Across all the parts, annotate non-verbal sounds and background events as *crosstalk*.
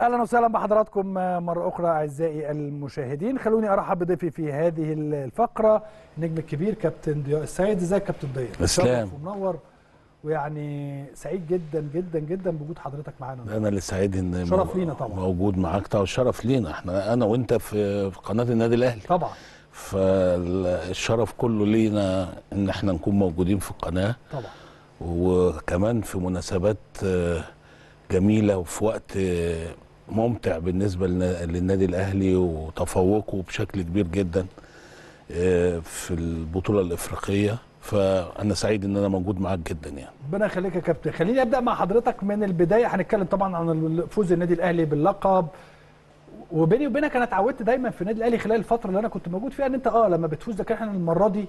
اهلا وسهلا بحضراتكم مره اخرى اعزائي المشاهدين خلوني ارحب بضيفي في هذه الفقره النجم الكبير كابتن ضياء السيد ازيك كابتن ضياء اسلام ومنور ويعني سعيد جدا جدا جدا بوجود حضرتك معانا انا اللي سعيد ان شرف لينا طبعا موجود معاك طبعا شرف لينا احنا انا وانت في قناه النادي الاهلي طبعا فالشرف كله لينا ان احنا نكون موجودين في القناه طبعا وكمان في مناسبات آه، جميله وفي وقت ممتع بالنسبه للنادي الاهلي وتفوقه بشكل كبير جدا آه، في البطوله الافريقيه فانا سعيد ان انا موجود معاك جدا يعني ربنا يخليك يا كابتن خليني ابدا مع حضرتك من البدايه هنتكلم طبعا عن فوز النادي الاهلي باللقب وبيني وبينك انا اتعودت دايما في النادي الاهلي خلال الفتره اللي انا كنت موجود فيها ان انت اه لما بتفوز لكن احنا المره دي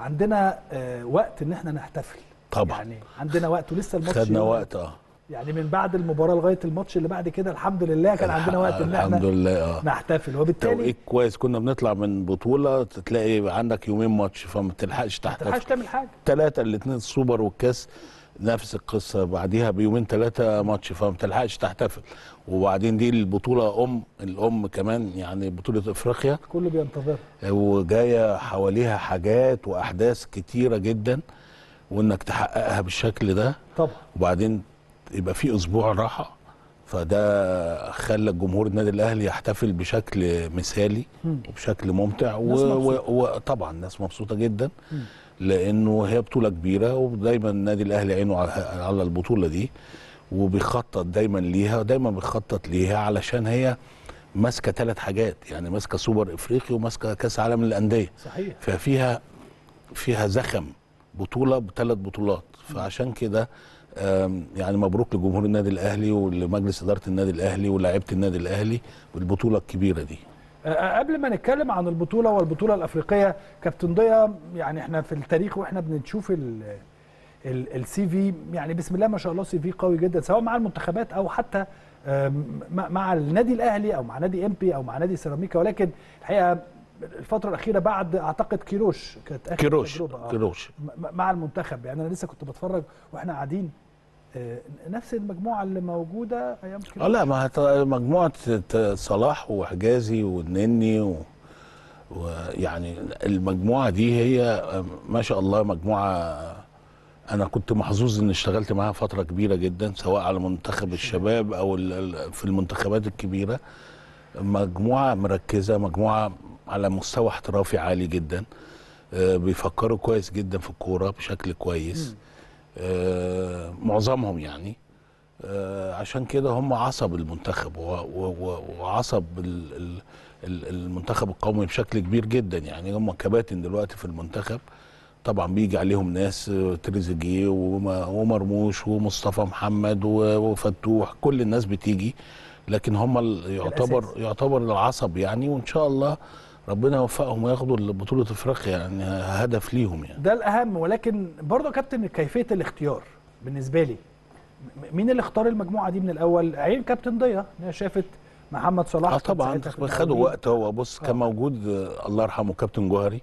عندنا آه وقت ان احنا نحتفل طبعا يعني عندنا وقت ولسه الماتش خدنا وقت اه يعني من بعد المباراه لغايه الماتش اللي بعد كده الحمد لله كان عندنا وقت ان احنا لله. آه. نحتفل وبالتالي توقيت كويس كنا بنطلع من بطوله تلاقي عندك يومين ماتش فما تلحقش تحتفل ما تلحقش تعمل حاجه ثلاثه الاثنين السوبر والكاس نفس القصه بعديها بيومين ثلاثه ماتش فما تلحقش تحتفل وبعدين دي البطوله ام الام كمان يعني بطوله افريقيا كله بينتظرها وجايه حواليها حاجات واحداث كتيره جدا وانك تحققها بالشكل ده طبعا وبعدين يبقى في اسبوع راحه فده خلى الجمهور النادي الاهلي يحتفل بشكل مثالي وبشكل ممتع وطبعا الناس مبسوطه جدا لانه هي بطوله كبيره ودايما النادي الاهلي عينه على البطوله دي وبيخطط دايما ليها ودايما بيخطط ليها علشان هي ماسكه ثلاث حاجات يعني ماسكه سوبر افريقي وماسكه كاس عالم للانديه صحيح ففيها فيها زخم بطوله بثلاث بطولات فعشان كده يعني مبروك لجمهور النادي الاهلي ولمجلس اداره النادي الاهلي ولاعيبه النادي الاهلي بالبطوله الكبيره دي آه، آه، قبل ما نتكلم عن البطوله والبطوله الافريقيه كابتن ضياء يعني احنا في التاريخ واحنا بنشوف السي في يعني بسم الله ما شاء الله سي في قوي جدا سواء مع المنتخبات او حتى مع النادي الاهلي او مع نادي امبي او مع نادي سيراميكا ولكن الحقيقه الفتره الاخيره بعد اعتقد كيروش كانت اخر كيروش آه، كيروش مع المنتخب يعني انا لسه كنت بتفرج واحنا قاعدين آه، نفس المجموعه اللي موجوده ايام اه لا ما مجموعه صلاح وحجازي والنني و... ويعني المجموعه دي هي آه، ما شاء الله مجموعه انا كنت محظوظ ان اشتغلت معاها فتره كبيره جدا سواء على منتخب الشباب او في المنتخبات الكبيره مجموعه مركزه مجموعه على مستوى احترافي عالي جدا آه، بيفكروا كويس جدا في الكوره بشكل كويس م. آه، معظمهم يعني آه، عشان كده هم عصب المنتخب وعصب المنتخب القومي بشكل كبير جدا يعني هم كباتن دلوقتي في المنتخب طبعا بيجي عليهم ناس آه، تريزيجيه ومرموش ومصطفى محمد وفتوح كل الناس بتيجي لكن هم يعتبر يعتبر العصب يعني وان شاء الله ربنا يوفقهم وياخدوا بطوله افريقيا يعني هدف ليهم يعني ده الاهم ولكن برضه يا كابتن كيفيه الاختيار بالنسبه لي مين اللي اختار المجموعه دي من الاول عين كابتن ضياء هي شافت محمد صلاح اه طبعا خدوا وقت هو بص آه. كان موجود آه، الله يرحمه كابتن جوهري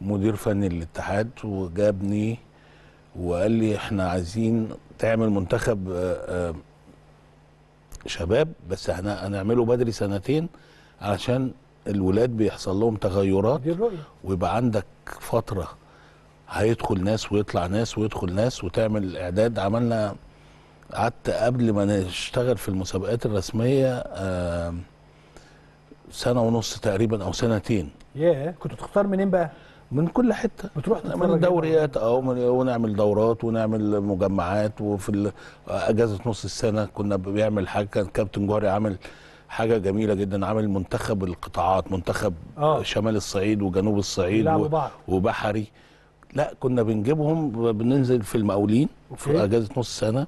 مدير فني للاتحاد وجابني وقال لي احنا عايزين تعمل منتخب آه، آه، شباب بس احنا هنعمله بدري سنتين علشان الولاد بيحصل لهم تغيرات ويبقى عندك فتره هيدخل ناس ويطلع ناس ويدخل ناس وتعمل الاعداد عملنا قعدت قبل ما نشتغل في المسابقات الرسميه سنه ونص تقريبا او سنتين ياه كنت بتختار منين بقى من كل حته بتروح من الدوريات يعني؟ اه ونعمل دورات ونعمل مجمعات وفي اجازه نص السنه كنا بيعمل حاجه كان كابتن جوهري عامل حاجه جميله جدا عامل منتخب القطاعات منتخب آه. شمال الصعيد وجنوب الصعيد و... وبحري لا كنا بنجيبهم بننزل في المقاولين في اجازه نص سنه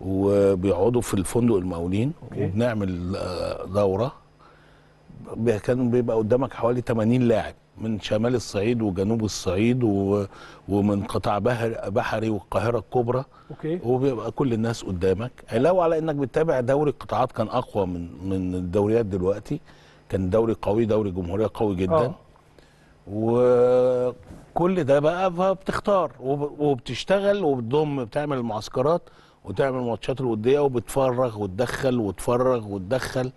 وبيقعدوا في الفندق المقاولين أوكي. وبنعمل آه، دوره كان بيبقى قدامك حوالي 80 لاعب من شمال الصعيد وجنوب الصعيد ومن قطاع بحر بحري والقاهره الكبرى اوكي وبيبقى كل الناس قدامك لو على انك بتتابع دوري القطاعات كان اقوى من من الدوريات دلوقتي كان دوري قوي دوري جمهوريه قوي جدا أوه. وكل ده بقى فبتختار وبتشتغل وبتضم بتعمل المعسكرات وتعمل ماتشات الوديه وبتفرغ وتدخل وتفرغ وتدخل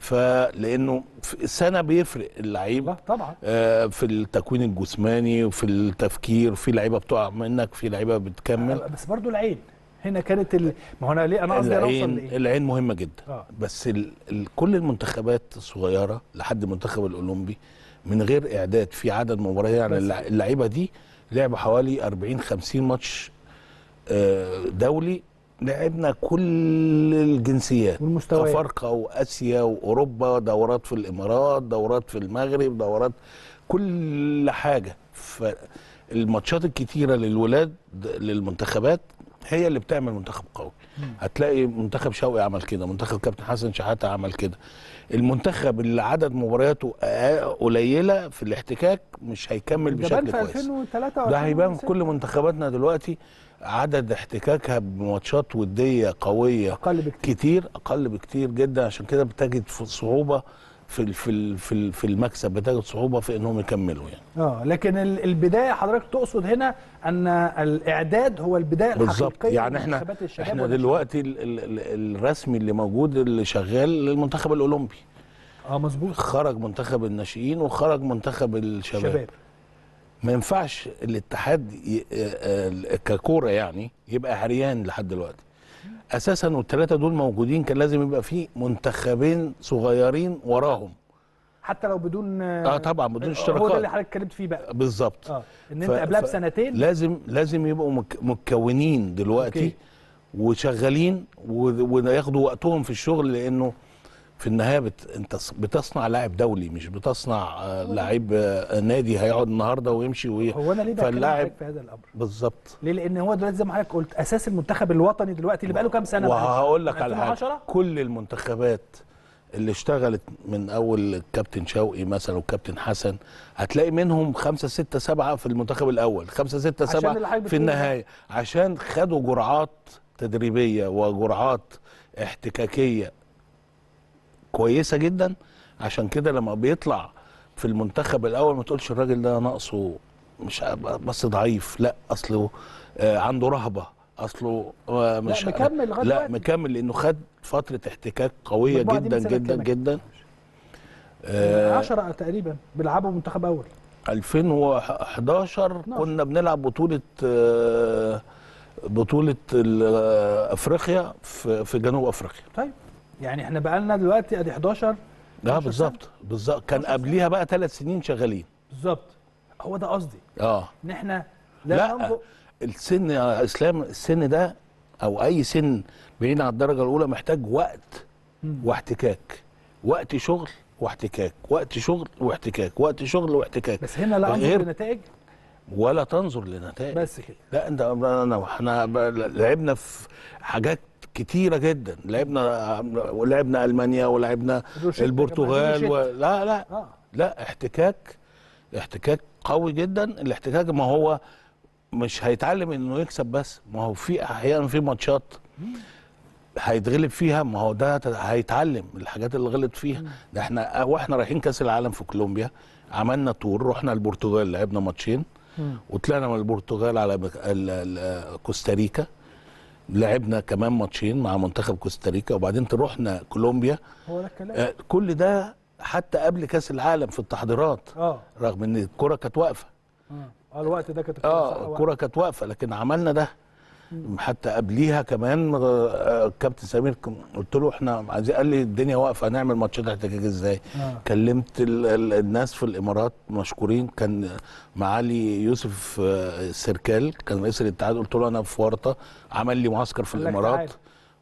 فلانه سنه بيفرق اللعيبه طبعا آه في التكوين الجسماني وفي التفكير في لعيبه بتقع منك في لعيبه بتكمل بس برضو العين هنا كانت ال... ما هو انا ليه انا قصدي العين لإيه؟ العين مهمه جدا آه. بس ال... ال... كل المنتخبات الصغيره لحد المنتخب الاولمبي من غير اعداد في عدد مباريات يعني اللعيبه دي لعبوا حوالي 40 50 ماتش آه، دولي لعبنا كل الجنسيات والمستويات افارقه واسيا واوروبا دورات في الامارات دورات في المغرب دورات كل حاجه فالماتشات الكتيره للولاد للمنتخبات هي اللي بتعمل منتخب قوي هتلاقي منتخب شوقي عمل كده منتخب كابتن حسن شحاته عمل كده المنتخب اللي عدد مبارياته قليله في الاحتكاك مش هيكمل بشكل كويس ده هيبان في كل منتخباتنا دلوقتي عدد احتكاكها بماتشات وديه قويه أقل بكتير. كتير اقل بكتير جدا عشان كده بتجد صعوبه في في في في المكسب بتجد صعوبه في انهم يكملوا يعني اه لكن البدايه حضرتك تقصد هنا ان الاعداد هو البدايه بالظبط يعني احنا احنا دلوقتي الرسمي اللي موجود اللي شغال للمنتخب الاولمبي اه مظبوط خرج منتخب الناشئين وخرج منتخب الشباب شباب. ما ينفعش الاتحاد آه، آه، ككوره يعني يبقى عريان لحد دلوقتي اساسا والثلاثه دول موجودين كان لازم يبقى في منتخبين صغيرين وراهم حتى لو بدون اه طبعا بدون اشتراكات هو ده اللي حضرتك اتكلمت فيه بقى بالظبط اه ان انت قبلها بسنتين لازم لازم يبقوا متكونين دلوقتي أوكي. وشغالين وياخدوا وقتهم في الشغل لانه في النهايه بت... انت بتصنع لاعب دولي مش بتصنع آه، لاعب آه، نادي هيقعد النهارده ويمشي وي... هو انا ليه فاللاعب في هذا الامر بالظبط ليه لان هو دلوقتي زي ما حضرتك قلت اساس المنتخب الوطني دلوقتي اللي بقاله كام سنه وهقول لك على حاجه كل المنتخبات اللي اشتغلت من اول الكابتن شوقي مثلا والكابتن حسن هتلاقي منهم خمسة ستة سبعة في المنتخب الاول خمسة ستة سبعة في النهايه عشان خدوا جرعات تدريبيه وجرعات احتكاكيه كويسه جدا عشان كده لما بيطلع في المنتخب الاول ما تقولش الراجل ده ناقصه مش بس ضعيف لا اصله آه، عنده رهبه اصله آه، مش لا مكمل لغايه لا مكمل لانه خد فتره احتكاك قويه جدا جدا جدا 10 آه، تقريبا بيلعبوا منتخب اول 2011 نعم. كنا بنلعب بطوله بطوله افريقيا في جنوب افريقيا طيب يعني احنا بقى لنا دلوقتي ادي 11 اه بالظبط بالظبط كان قبليها بقى ثلاث سنين شغالين بالظبط هو ده قصدي اه ان احنا لا, لا السن يا اسلام السن ده او اي سن بعيد عن الدرجه الاولى محتاج وقت واحتكاك وقت شغل واحتكاك وقت شغل واحتكاك وقت شغل واحتكاك بس هنا لا انظر لنتائج ولا تنظر لنتائج بس كده لا انت انا احنا لعبنا في حاجات كتيره جدا لعبنا ولعبنا المانيا ولعبنا البرتغال و... لا لا آه. لا احتكاك احتكاك قوي جدا الاحتكاك ما هو مش هيتعلم انه يكسب بس ما هو في احيانا في ماتشات هيتغلب فيها ما هو ده هيتعلم الحاجات اللي غلط فيها ده احنا آه، واحنا رايحين كاس العالم في كولومبيا عملنا تور رحنا البرتغال لعبنا ماتشين وطلعنا من البرتغال على كوستاريكا لعبنا كمان ماتشين مع منتخب كوستاريكا وبعدين تروحنا كولومبيا هو ده الكلام آه، كل ده حتى قبل كاس العالم في التحضيرات آه. رغم ان الكره كانت واقفه اه, آه، الوقت ده كانت اه الكره كانت واقفه لكن عملنا ده حتى قبليها كمان آه، كابتن سمير قلت له احنا عايزين قال لي الدنيا واقفه هنعمل ماتشات احتجاج ازاي آه. كلمت ال ال الناس في الامارات مشكورين كان معالي يوسف آه، سركال كان رئيس الاتحاد قلت له انا في ورطه عمل لي معسكر في الامارات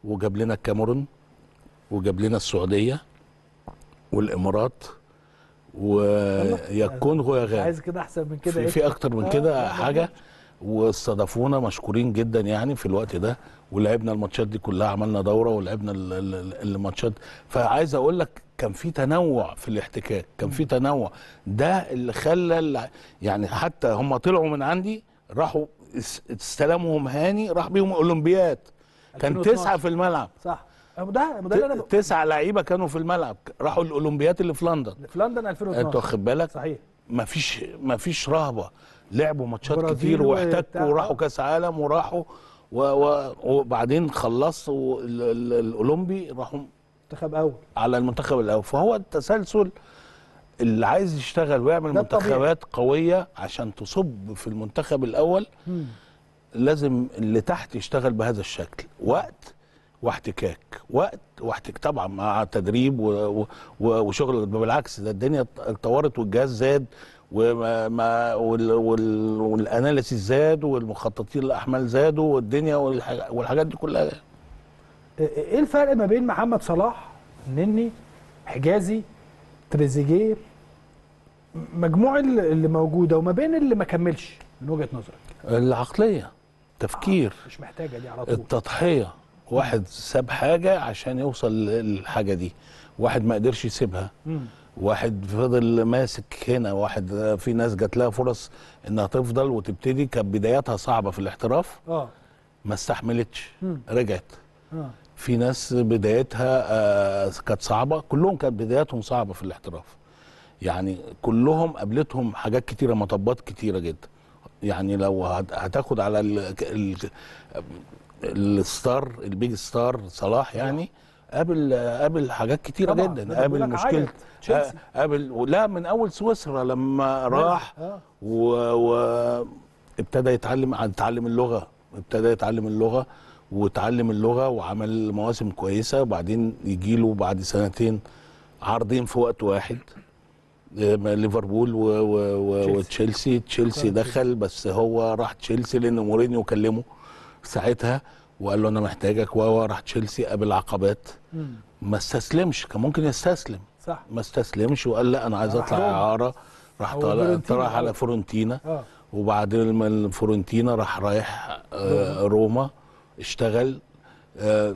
وجاب لنا الكاميرون وجاب لنا السعوديه والامارات ويكون الكونغو يا غانا عايز كده احسن من كده في, في إيه؟ اكتر من آه، كده آه. حاجه واستضافونا مشكورين جدا يعني في الوقت ده ولعبنا الماتشات دي كلها عملنا دوره ولعبنا الماتشات فعايز اقول لك كان في تنوع في الاحتكاك كان في تنوع ده اللي خلى يعني حتى هم طلعوا من عندي راحوا استلمهم هاني راح بيهم اولمبيات كان تسعه في الملعب صح ده ده انا تسعه لعيبه كانوا في الملعب راحوا الاولمبيات اللي في لندن في لندن 2012 انت واخد بالك صحيح مفيش مفيش رهبه لعبوا ماتشات كتير واحتكوا وراحوا كاس عالم وراحوا و... و... وبعدين خلصوا الاولمبي راحوا منتخب اول على المنتخب الاول فهو التسلسل اللي عايز يشتغل ويعمل منتخبات قويه عشان تصب في المنتخب الاول مم. لازم اللي تحت يشتغل بهذا الشكل وقت واحتكاك وقت واحتك طبعا مع تدريب و... و... وشغل بالعكس ده الدنيا اتطورت والجهاز زاد وما والاناليسيس زاد والمخططين الاحمال زادوا والدنيا والحاجات دي كلها إيه،, إيه،, ايه الفرق ما بين محمد صلاح نني حجازي تريزيجيه مجموع اللي موجوده وما بين اللي ما كملش من وجهه نظرك العقليه تفكير آه مش محتاجه دي على طول التضحيه واحد ساب حاجه عشان يوصل للحاجه دي واحد ما قدرش يسيبها مم. واحد فضل ماسك هنا واحد في ناس جات لها فرص انها تفضل وتبتدي كانت بداياتها صعبه في الاحتراف اه ما استحملتش رجعت آه. في ناس بدايتها آه كانت صعبه كلهم كانت بداياتهم صعبه في الاحتراف يعني كلهم قابلتهم حاجات كتيره مطبات كتيره جدا يعني لو هتاخد على الستار البيج ستار صلاح يعني آه. قابل قابل حاجات كتيره جدا قابل مشكله آه، قابل لا من اول سويسرا لما راح آه. وابتدى و... يتعلم اتعلم اللغه ابتدى يتعلم اللغه وتعلم اللغه وعمل مواسم كويسه وبعدين يجي له بعد سنتين عرضين في وقت واحد آه، ليفربول وتشيلسي تشيلسي دخل بس هو راح تشيلسي لان مورينيو كلمه ساعتها وقال له انا محتاجك و راح تشيلسي قابل عقبات ما استسلمش كان ممكن يستسلم صح ما استسلمش وقال لا انا عايز اطلع اعاره راح طالع راح على فورنتينا آه. وبعدين من فورنتينا راح رايح آه، روما اشتغل آه،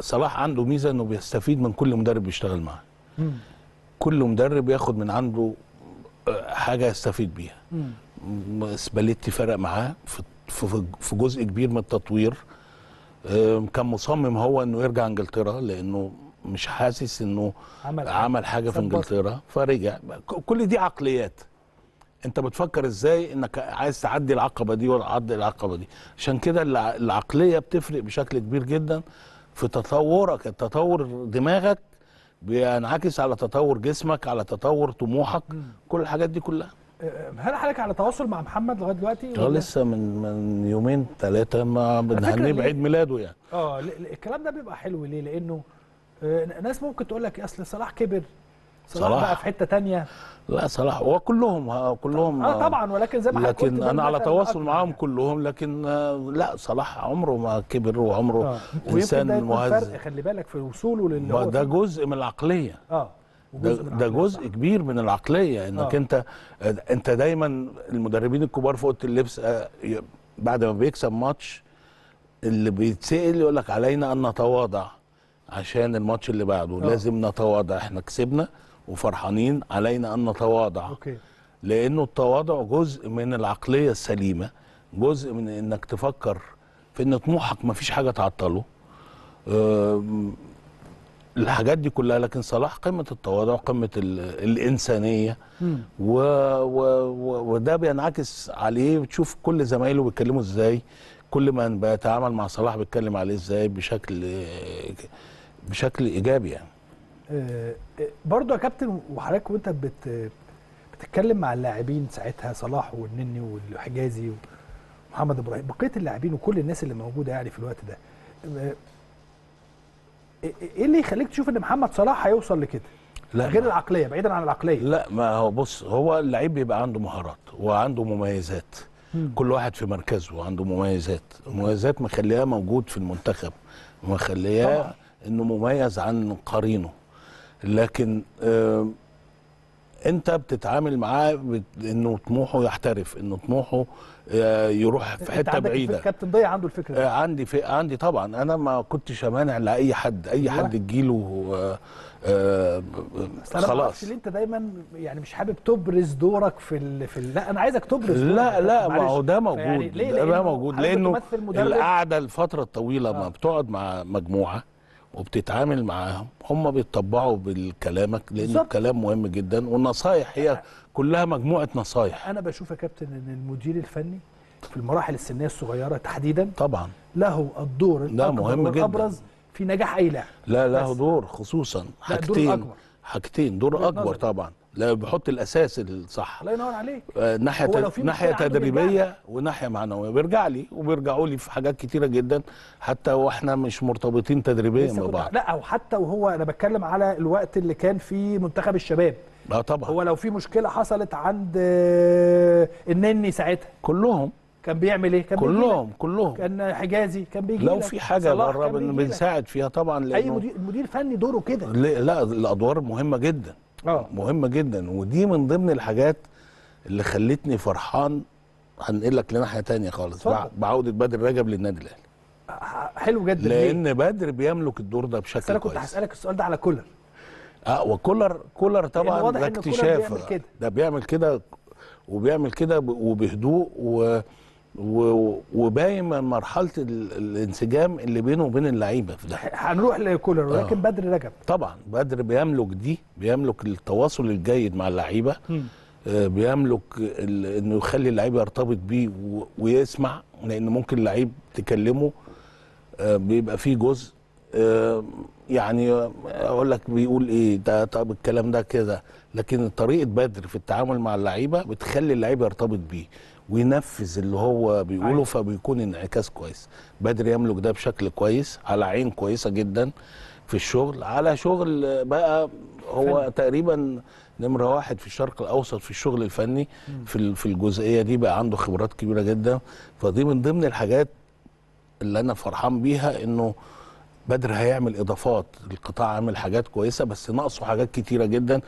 صلاح عنده ميزه انه بيستفيد من كل مدرب بيشتغل معاه كل مدرب ياخد من عنده آه، حاجه يستفيد بيها سباليتي فرق معاه في في جزء كبير من التطوير كان مصمم هو انه يرجع انجلترا لانه مش حاسس انه عمل, عمل حاجه في انجلترا فرجع كل دي عقليات انت بتفكر ازاي انك عايز تعدي العقبه دي ولا تعدي العقبه دي عشان كده العقليه بتفرق بشكل كبير جدا في تطورك تطور دماغك بينعكس على تطور جسمك على تطور طموحك كل الحاجات دي كلها هل حضرتك على تواصل مع محمد لغايه دلوقتي؟ اه لسه من من يومين ثلاثه ما بنهنيه بعيد ميلاده يعني اه الكلام ده بيبقى حلو ليه؟ لانه آه، ناس ممكن تقول لك اصل صلاح كبر صلاح, صلاح بقى في حته تانية لا صلاح وكلهم آه، كلهم اه طبعا ولكن زي ما لكن انا على تواصل معاهم كلهم لكن آه، لا صلاح عمره ما كبر وعمره آه. انسان مهذب خلي بالك في وصوله لل ده جزء من العقليه اه ده, جزء صح. كبير من العقليه انك آه. انت انت دايما المدربين الكبار في اوضه اللبس آه، بعد ما بيكسب ماتش اللي بيتسال يقول لك علينا ان نتواضع عشان الماتش اللي بعده أوه. لازم نتواضع احنا كسبنا وفرحانين علينا ان نتواضع أوكي. لانه التواضع جزء من العقليه السليمه جزء من انك تفكر في ان طموحك ما فيش حاجه تعطله الحاجات دي كلها لكن صلاح قمه التواضع قمه الانسانيه و... و... و... وده بينعكس عليه بتشوف كل زمايله بيتكلموا ازاي كل من بيتعامل مع صلاح بيتكلم عليه ازاي بشكل بشكل ايجابي يعني آه، آه، برضو يا كابتن وحضرتك وانت بت بتتكلم مع اللاعبين ساعتها صلاح والنني والحجازي ومحمد ابراهيم بقيه اللاعبين وكل الناس اللي موجوده يعني في الوقت ده آه، ايه اللي يخليك تشوف ان محمد صلاح هيوصل لكده لا غير العقليه بعيدا عن العقليه لا ما هو بص هو اللعيب بيبقى عنده مهارات وعنده مميزات مم. كل واحد في مركزه عنده مميزات المميزات مخلياه موجود في المنتخب طبعا. انه مميز عن قرينه لكن آه انت بتتعامل معاه انه طموحه يحترف انه طموحه آه، يروح في حته بعيده كابتن ضيع عنده الفكره آه عندي في عندي طبعا انا ما كنتش مانع لاي حد اي أيوة. حد تجيله آه آه خلاص اللي انت دايما يعني مش حابب تبرز دورك في ال... في ال... لا انا عايزك تبرز لا لا ما هو ده يعني موجود يعني ليه ده لأنه موجود لانه القعده الفتره الطويله آه. ما بتقعد مع مجموعه وبتتعامل معاهم هم بيتطبعوا بالكلامك لان الكلام مهم جدا والنصايح هي آه. كلها مجموعه نصايح انا بشوف يا كابتن ان المدير الفني في المراحل السنيه الصغيره تحديدا طبعا له الدور الاكبر مهم والابرز في نجاح اي لاعب لا له دور خصوصا حاجتين دور حاجتين دور اكبر طبعا لا بيحط الاساس الصح الله ينور عليك آه، ناحيه ناحيه تدريبيه وناحيه معنويه بيرجع لي وبيرجعوا لي في حاجات كتيره جدا حتى واحنا مش مرتبطين تدريبيا ببعض لا او حتى وهو انا بتكلم على الوقت اللي كان في منتخب الشباب لا طبعا هو لو في مشكله حصلت عند آه، النني ساعتها كلهم كان بيعمل ايه كان كلهم كلهم كان حجازي كان بيجي لو في حاجه بره بنساعد فيها طبعا لأنه اي مدير مدير فني دوره كده لا الادوار مهمه جدا اه مهمه جدا ودي من ضمن الحاجات اللي خلتني فرحان هنقلك لناحيه ثانيه خالص بعوده بدر رجب للنادي الاهلي حلو جدا لان بدر بيملك الدور ده بشكل كويس انا كنت هسالك السؤال ده على كولر اه وكولر كولر يعني طبعا ده اكتشاف ده بيعمل كده وبيعمل كده وبهدوء و وباين من مرحله الانسجام اللي بينه وبين اللعيبه في ده هنروح لكولر ولكن آه. بدر رجب طبعا بدر بيملك دي بيملك التواصل الجيد مع اللعيبه آه بيملك انه يخلي اللعيب يرتبط بيه ويسمع لان ممكن لعيب تكلمه آه بيبقى فيه جزء يعني اقول لك بيقول ايه ده طب الكلام ده كده لكن طريقه بدر في التعامل مع اللعيبه بتخلي اللعيب يرتبط بيه وينفذ اللي هو بيقوله أيوة. فبيكون انعكاس كويس بدر يملك ده بشكل كويس على عين كويسه جدا في الشغل على شغل بقى هو فن. تقريبا نمره واحد في الشرق الاوسط في الشغل الفني في في الجزئيه دي بقى عنده خبرات كبيره جدا فدي من ضمن الحاجات اللي انا فرحان بيها انه بدر هيعمل اضافات القطاع عامل حاجات كويسه بس ناقصه حاجات كتيره جدا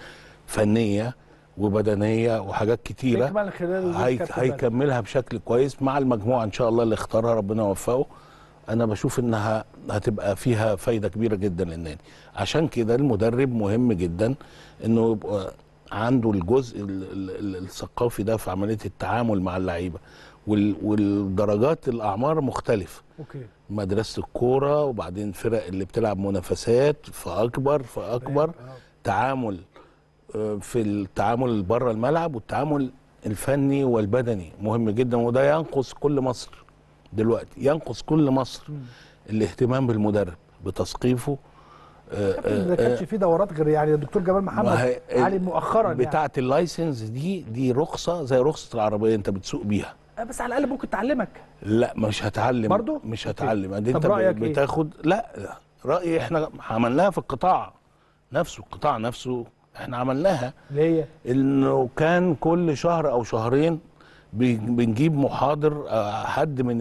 فنيه وبدنيه وحاجات كتيره هي... هيكملها بشكل كويس مع المجموعه ان شاء الله اللي اختارها ربنا يوفقه انا بشوف انها هتبقى فيها فايده كبيره جدا للنادي عشان كده المدرب مهم جدا انه يبقى عنده الجزء الثقافي ده في عمليه التعامل مع اللعيبه والدرجات الاعمار مختلفه أوكي. مدرسه الكوره وبعدين فرق اللي بتلعب منافسات فاكبر فاكبر أيوة، آه. تعامل آه، في التعامل بره الملعب والتعامل الفني والبدني مهم جدا وده ينقص كل مصر دلوقتي ينقص كل مصر الاهتمام بالمدرب بتثقيفه آه، ما كانش في دورات غير يعني الدكتور جمال محمد علي مؤخرا بتاعه يعني. اللايسنس دي دي رخصه زي رخصه العربيه انت بتسوق بيها آه، بس على الاقل ممكن تعلمك لا مش هتعلم برضو؟ مش هتعلم يعني انت طب رأيك إيه؟ بتاخد إيه؟ لا رايي احنا عملناها في القطاع نفسه القطاع نفسه احنا عملناها ليه انه كان كل شهر او شهرين بنجيب محاضر آه، حد من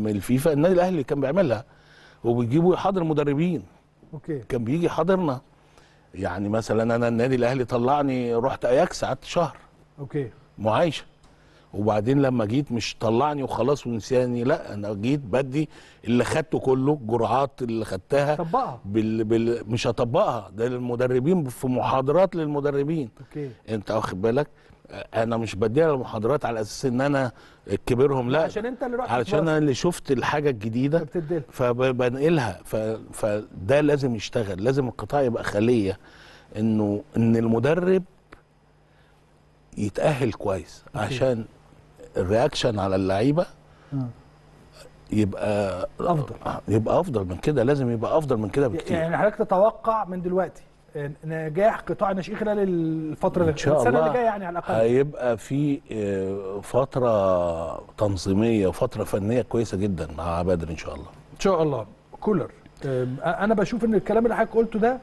من الفيفا النادي الاهلي كان بيعملها وبيجيبوا يحاضر مدربين اوكي كان بيجي يحاضرنا يعني مثلا انا النادي الاهلي طلعني رحت اياكس قعدت شهر اوكي معايشه وبعدين لما جيت مش طلعني وخلاص ونساني لا انا جيت بدي اللي خدته كله الجرعات اللي خدتها طبقها بال... بال... مش هطبقها ده للمدربين في محاضرات للمدربين اوكي انت واخد بالك انا مش بديها المحاضرات على اساس ان انا كبيرهم لا عشان انت اللي رحت علشان انا اللي شفت الحاجه الجديده فبنقلها ف... فده لازم يشتغل لازم القطاع يبقى خليه انه ان المدرب يتاهل كويس عشان الرياكشن على اللعيبه آه. يبقى افضل يبقى افضل من كده لازم يبقى افضل من كده بكتير يعني حضرتك تتوقع من دلوقتي نجاح قطاع الناشئين خلال الفتره اللي السنه اللي جايه يعني على الاقل هيبقى في آه، فتره تنظيميه وفتره فنيه كويسه جدا مع بدر ان شاء الله ان شاء الله كولر آه، انا بشوف ان الكلام اللي حضرتك قلته ده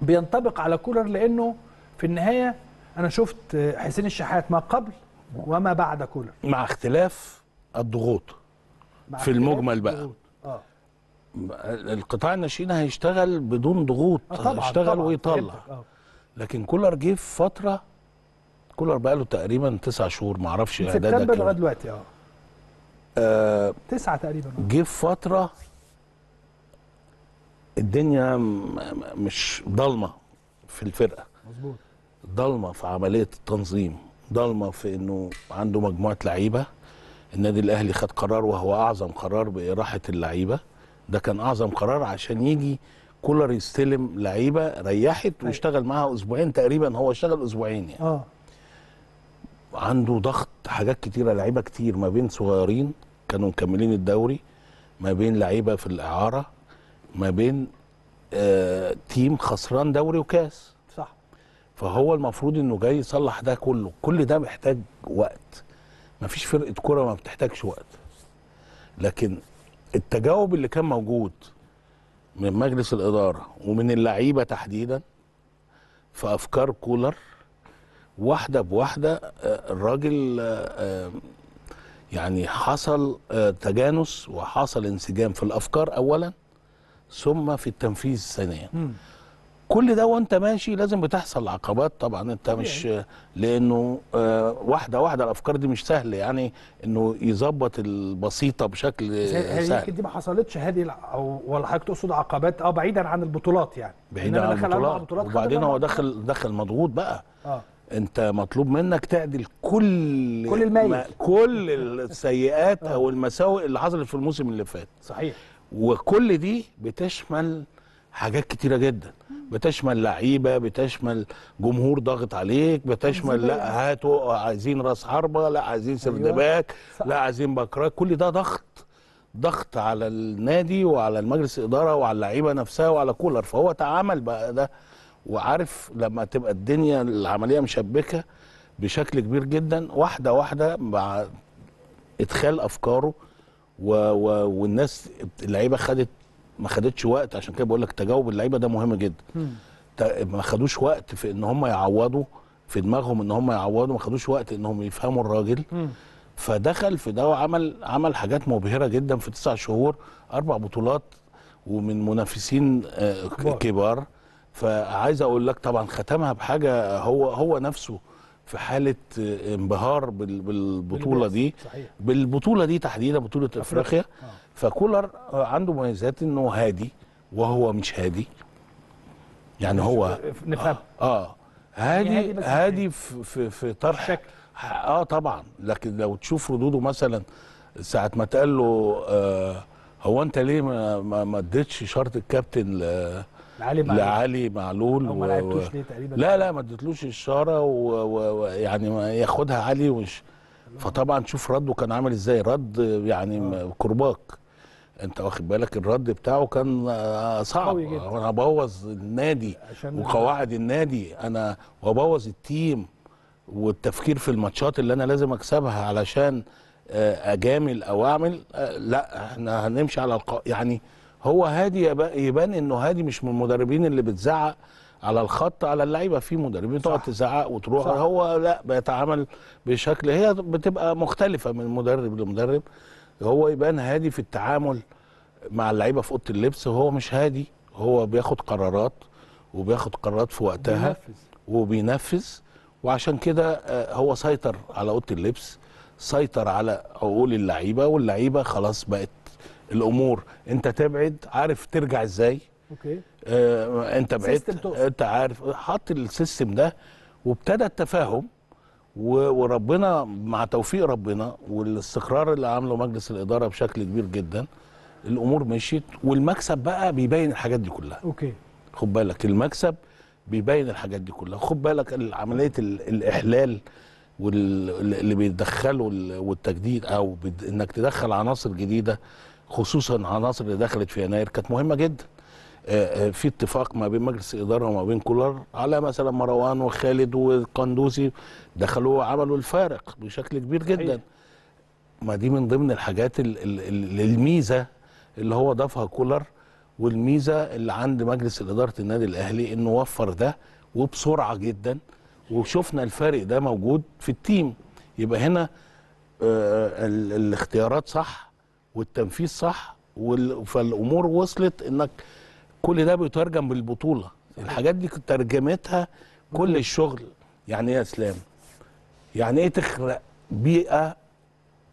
بينطبق على كولر لانه في النهايه انا شفت حسين الشحات ما قبل وما بعد كولر مع اختلاف الضغوط مع في المجمل بقى الضغوط. آه. القطاع الناشئين هيشتغل بدون ضغوط آه، هيشتغل ويطلع آه. لكن كولر جه في فتره كولر بقى له تقريبا تسع شهور معرفش اعدادك سبتمبر لغايه دلوقتي آه, آه، تسعة تقريبا جه في فترة الدنيا مش ضلمة في الفرقة مظبوط ضلمة في عملية التنظيم ضلمه في انه عنده مجموعه لعيبه النادي الاهلي خد قرار وهو اعظم قرار باراحه اللعيبه ده كان اعظم قرار عشان يجي كولر يستلم لعيبه ريحت أيوة. واشتغل معاها اسبوعين تقريبا هو اشتغل اسبوعين يعني اه عنده ضغط حاجات كتيره لعيبه كتير ما بين صغيرين كانوا مكملين الدوري ما بين لعيبه في الاعاره ما بين آه تيم خسران دوري وكاس فهو المفروض انه جاي يصلح ده كله كل ده محتاج وقت مفيش فرقه كره ما بتحتاجش وقت لكن التجاوب اللي كان موجود من مجلس الاداره ومن اللعيبه تحديدا في افكار كولر واحده بواحده آه، الراجل آه، آه، يعني حصل تجانس وحصل انسجام في الافكار اولا ثم في التنفيذ ثانيا كل ده وانت ماشي لازم بتحصل عقبات طبعا انت مش لانه آه، واحده واحده الافكار دي مش سهل يعني انه يظبط البسيطه بشكل سهل هي دي ما حصلتش هذه او ولا حضرتك تقصد عقبات اه بعيدا عن البطولات يعني بعيدا عن البطولات, وبعدين هو دخل دخل مضغوط بقى اه انت مطلوب منك تعدل كل كل الميت كل السيئات او المساوئ اللي حصلت في الموسم اللي فات صحيح وكل دي بتشمل حاجات كتيره جدا بتشمل لعيبه بتشمل جمهور ضاغط عليك بتشمل لا هاتوا عايزين راس حربه لا عايزين سردباك أيوه. لا عايزين بكرات كل ده ضغط ضغط على النادي وعلى المجلس الاداره وعلى اللعيبه نفسها وعلى كولر فهو تعامل بقى ده وعارف لما تبقى الدنيا العمليه مشبكه بشكل كبير جدا واحده واحده مع ادخال افكاره و و والناس اللعيبه خدت ما خدتش وقت عشان كده بقول لك تجاوب اللعيبه ده مهم جدا ما خدوش وقت في ان هم يعوضوا في دماغهم ان هم يعوضوا ما خدوش وقت انهم يفهموا الراجل فدخل في ده وعمل عمل حاجات مبهره جدا في تسع شهور اربع بطولات ومن منافسين آه، كبار فعايز اقول لك طبعا ختمها بحاجه هو هو نفسه في حاله آه، انبهار بالبطوله دي بالبطوله دي تحديدا بطوله افريقيا آه. فكولر عنده مميزات انه هادي وهو مش هادي يعني هو نفهم اه, آه. يعني هادي هادي في في, في طرح شكل. اه طبعا لكن لو تشوف ردوده مثلا ساعه ما اتقال له آه هو انت ليه ما ما اديتش شرط الكابتن لعلي معلول لعلي معلول او ما لعبتوش ليه تقريبا لا لا ما اديتلوش اشاره ويعني ياخدها علي وش فطبعا شوف رده كان عامل ازاي رد يعني آه. كرباك انت واخد بالك الرد بتاعه كان آه، صعب انا ابوظ النادي وقواعد النادي انا وابوظ التيم والتفكير في الماتشات اللي انا لازم اكسبها علشان آه، اجامل او اعمل آه، لا احنا هنمشي على الق... يعني هو هادي يبان انه هادي مش من المدربين اللي بتزعق على الخط على اللعيبه في مدربين تقعد تزعق وتروح صح. هو لا بيتعامل بشكل هي بتبقى مختلفه من مدرب لمدرب هو يبان هادي في التعامل مع اللعيبه في اوضه اللبس وهو مش هادي هو بياخد قرارات وبياخد قرارات في وقتها بينفذ. وبينفذ وعشان كده آه، هو سيطر على اوضه اللبس سيطر على عقول اللعيبه واللعيبه خلاص بقت الامور انت تبعد عارف ترجع ازاي اوكي آه انت بعدت انت عارف حط السيستم ده وابتدى التفاهم وربنا مع توفيق ربنا والاستقرار اللي عامله مجلس الاداره بشكل كبير جدا الامور مشيت والمكسب بقى بيبين الحاجات دي كلها اوكي خد بالك المكسب بيبين الحاجات دي كلها خد بالك عمليه الاحلال واللي بيدخله والتجديد او انك تدخل عناصر جديده خصوصا عناصر اللي دخلت في يناير كانت مهمه جدا آه، آه، في اتفاق ما بين مجلس الاداره وما بين كولر على مثلا مروان وخالد والقندوسي دخلوا وعملوا الفارق بشكل كبير جدا ما دي من ضمن الحاجات الميزه اللي هو ضافها كولر والميزه اللي عند مجلس اداره النادي الاهلي انه وفر ده وبسرعه جدا وشفنا الفارق ده موجود في التيم يبقى هنا آه، الاختيارات صح والتنفيذ صح فالامور وصلت انك كل ده بيترجم بالبطوله الحاجات دي ترجمتها كل الشغل يعني ايه يا اسلام يعني ايه تخلق بيئه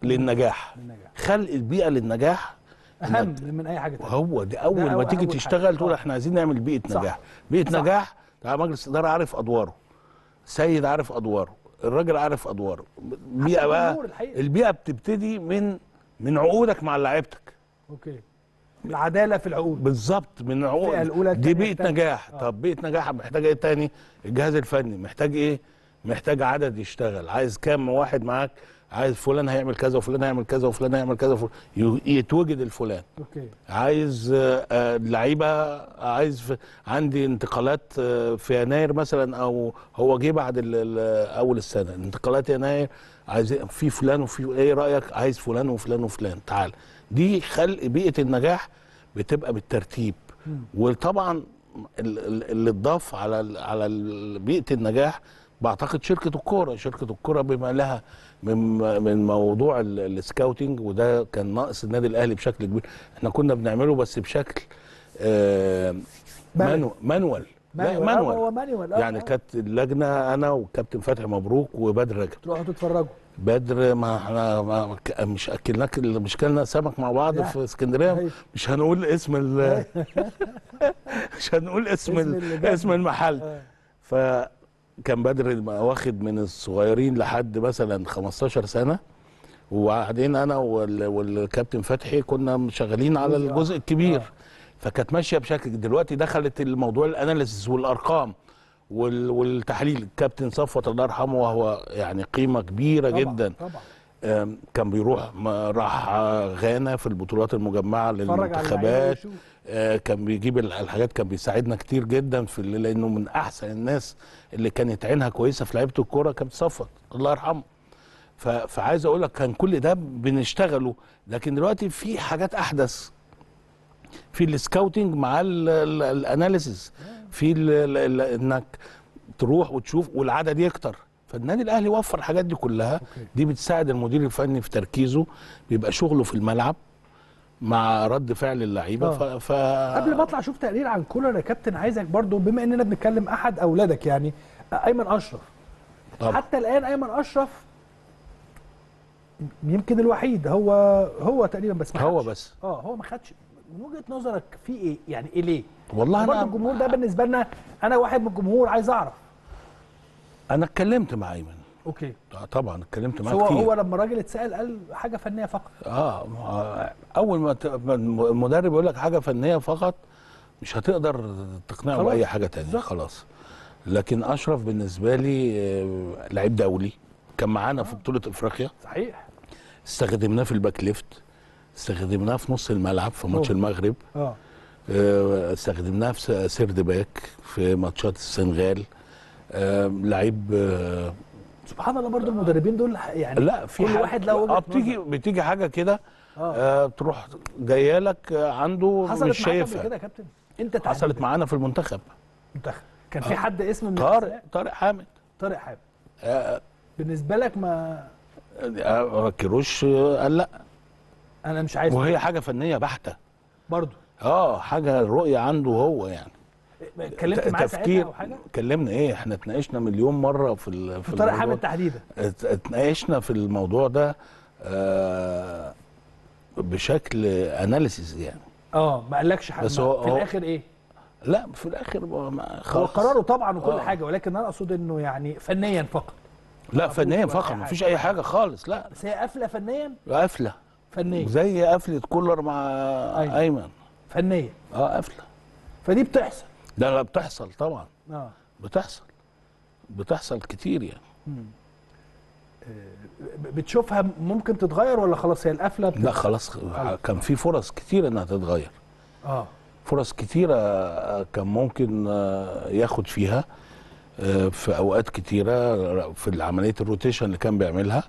للنجاح خلق البيئه للنجاح اهم من اي حاجه تانية هو دي اول ما تيجي تشتغل تقول احنا عايزين نعمل بيئه صح. نجاح بيئه صح. نجاح مجلس اداره عارف ادواره سيد عارف ادواره الراجل عارف ادواره بيئه بقى البيئه بتبتدي من من عقودك مع لعيبتك اوكي العداله في العقود بالظبط من العقود دي بيئه نجاح آه. طب بيئه نجاح محتاجه ايه تاني الجهاز الفني محتاج ايه محتاج عدد يشتغل عايز كام واحد معاك عايز فلان هيعمل كذا وفلان هيعمل كذا وفلان هيعمل كذا وفلان يتوجد الفلان أوكي. عايز آه، آه، لعيبه عايز عندي انتقالات آه، في يناير مثلا او هو جه بعد اول السنه انتقالات يناير عايز إيه؟ في فلان وفي ايه رايك عايز فلان وفلان وفلان تعال دي خلق بيئه النجاح بتبقى بالترتيب وطبعا اللي اتضاف على على بيئه النجاح بعتقد شركه الكوره شركه الكوره بما لها من من موضوع السكاوتنج وده كان ناقص النادي الاهلي بشكل كبير احنا كنا بنعمله بس بشكل آه مانوال مانوال مانوال اه، اه، يعني اه. كانت اللجنه انا وكابتن فتحي مبروك وبدر رجب تروحوا تتفرجوا بدر ما احنا ما مش اكلناك مش كلنا سمك مع بعض في اسكندريه أيوه. مش هنقول اسم ال *laughs* مش هنقول اسم ال اسم المحل آه. فكان بدر واخد من الصغيرين لحد مثلا 15 سنه وبعدين انا والكابتن فتحي كنا شغالين على الجزء الكبير آه. فكانت ماشيه بشكل دلوقتي دخلت الموضوع الاناليسيس والارقام والتحليل الكابتن صفوت الله يرحمه وهو يعني قيمه كبيره طبعًا جدا طبعًا. كان بيروح راح غانا في البطولات المجمعه للمنتخبات آه، كان بيجيب الحاجات كان بيساعدنا كتير جدا في لانه من احسن الناس اللي كانت عينها كويسه في لعيبه الكوره كابتن صفوت الله يرحمه فعايز اقول لك كان كل ده بنشتغله لكن دلوقتي في حاجات احدث في السكاوتنج مع الاناليسز في انك تروح وتشوف والعدد يكتر فالنادي الاهلي وفر الحاجات دي كلها أوكي. دي بتساعد المدير الفني في تركيزه بيبقى شغله في الملعب مع رد فعل اللعيبه آه. ف... ف... قبل ما اطلع اشوف تقرير عن كولر يا كابتن عايزك برضو بما اننا بنتكلم احد اولادك يعني ايمن اشرف طب. حتى الان ايمن اشرف يمكن الوحيد هو هو تقريبا بس ما هو بس اه هو ما خدش من وجهه نظرك في ايه يعني ايه ليه والله انا الجمهور ده بالنسبه لنا انا واحد من الجمهور عايز اعرف انا اتكلمت مع ايمن اوكي آه، طبعا اتكلمت معاه كتير هو لما الراجل اتسال قال حاجه فنيه فقط اه اول ما المدرب يقول لك حاجه فنيه فقط مش هتقدر تقنعه باي حاجه ثانيه خلاص لكن اشرف بالنسبه لي آه، لعيب دولي كان معانا في آه. بطوله افريقيا صحيح استخدمناه في الباك ليفت استخدمناه في نص الملعب في ماتش المغرب اه آه، استخدمناها في سيرد باك في ماتشات السنغال آه، لعيب آه، سبحان الله برضو المدربين دول يعني لا في كل واحد لو بتيجي بتيجي حاجه كده تروح جايه لك عنده حصلت مش شايفها كده يا كابتن انت حصلت معانا في المنتخب منتخب كان في حد اسمه من طارق طارق حامد طارق حامد آه. بالنسبه لك ما كيروش قال لا انا مش عايز وهي حاجه فنيه بحته برضه اه حاجه الرؤيه عنده هو يعني إيه، اتكلمت معاه تفكير حاجه؟ اتكلمنا ايه احنا اتناقشنا مليون مره في ال... في طارق حامد تحديدا اتناقشنا في الموضوع ده آه بشكل اناليسيز يعني اه ما قالكش حاجه بس هو في الاخر ايه لا في الاخر خلاص هو قراره طبعا وكل أوه. حاجه ولكن انا اقصد انه يعني فنيا فقط لا فنيا فقط مفيش اي حاجه خالص لا بس هي قافله فنيا قافله فنيا زي قفله كولر مع أيوة. ايمن فنيه اه قفله فدي بتحصل لا لا بتحصل طبعا اه بتحصل بتحصل كتير يعني مم. آه، بتشوفها ممكن تتغير ولا خلاص هي القفله لا خلاص آه. كان في فرص كتير انها تتغير اه فرص كتيره آه، كان ممكن ياخد فيها في اوقات كتيره في عمليه الروتيشن اللي كان بيعملها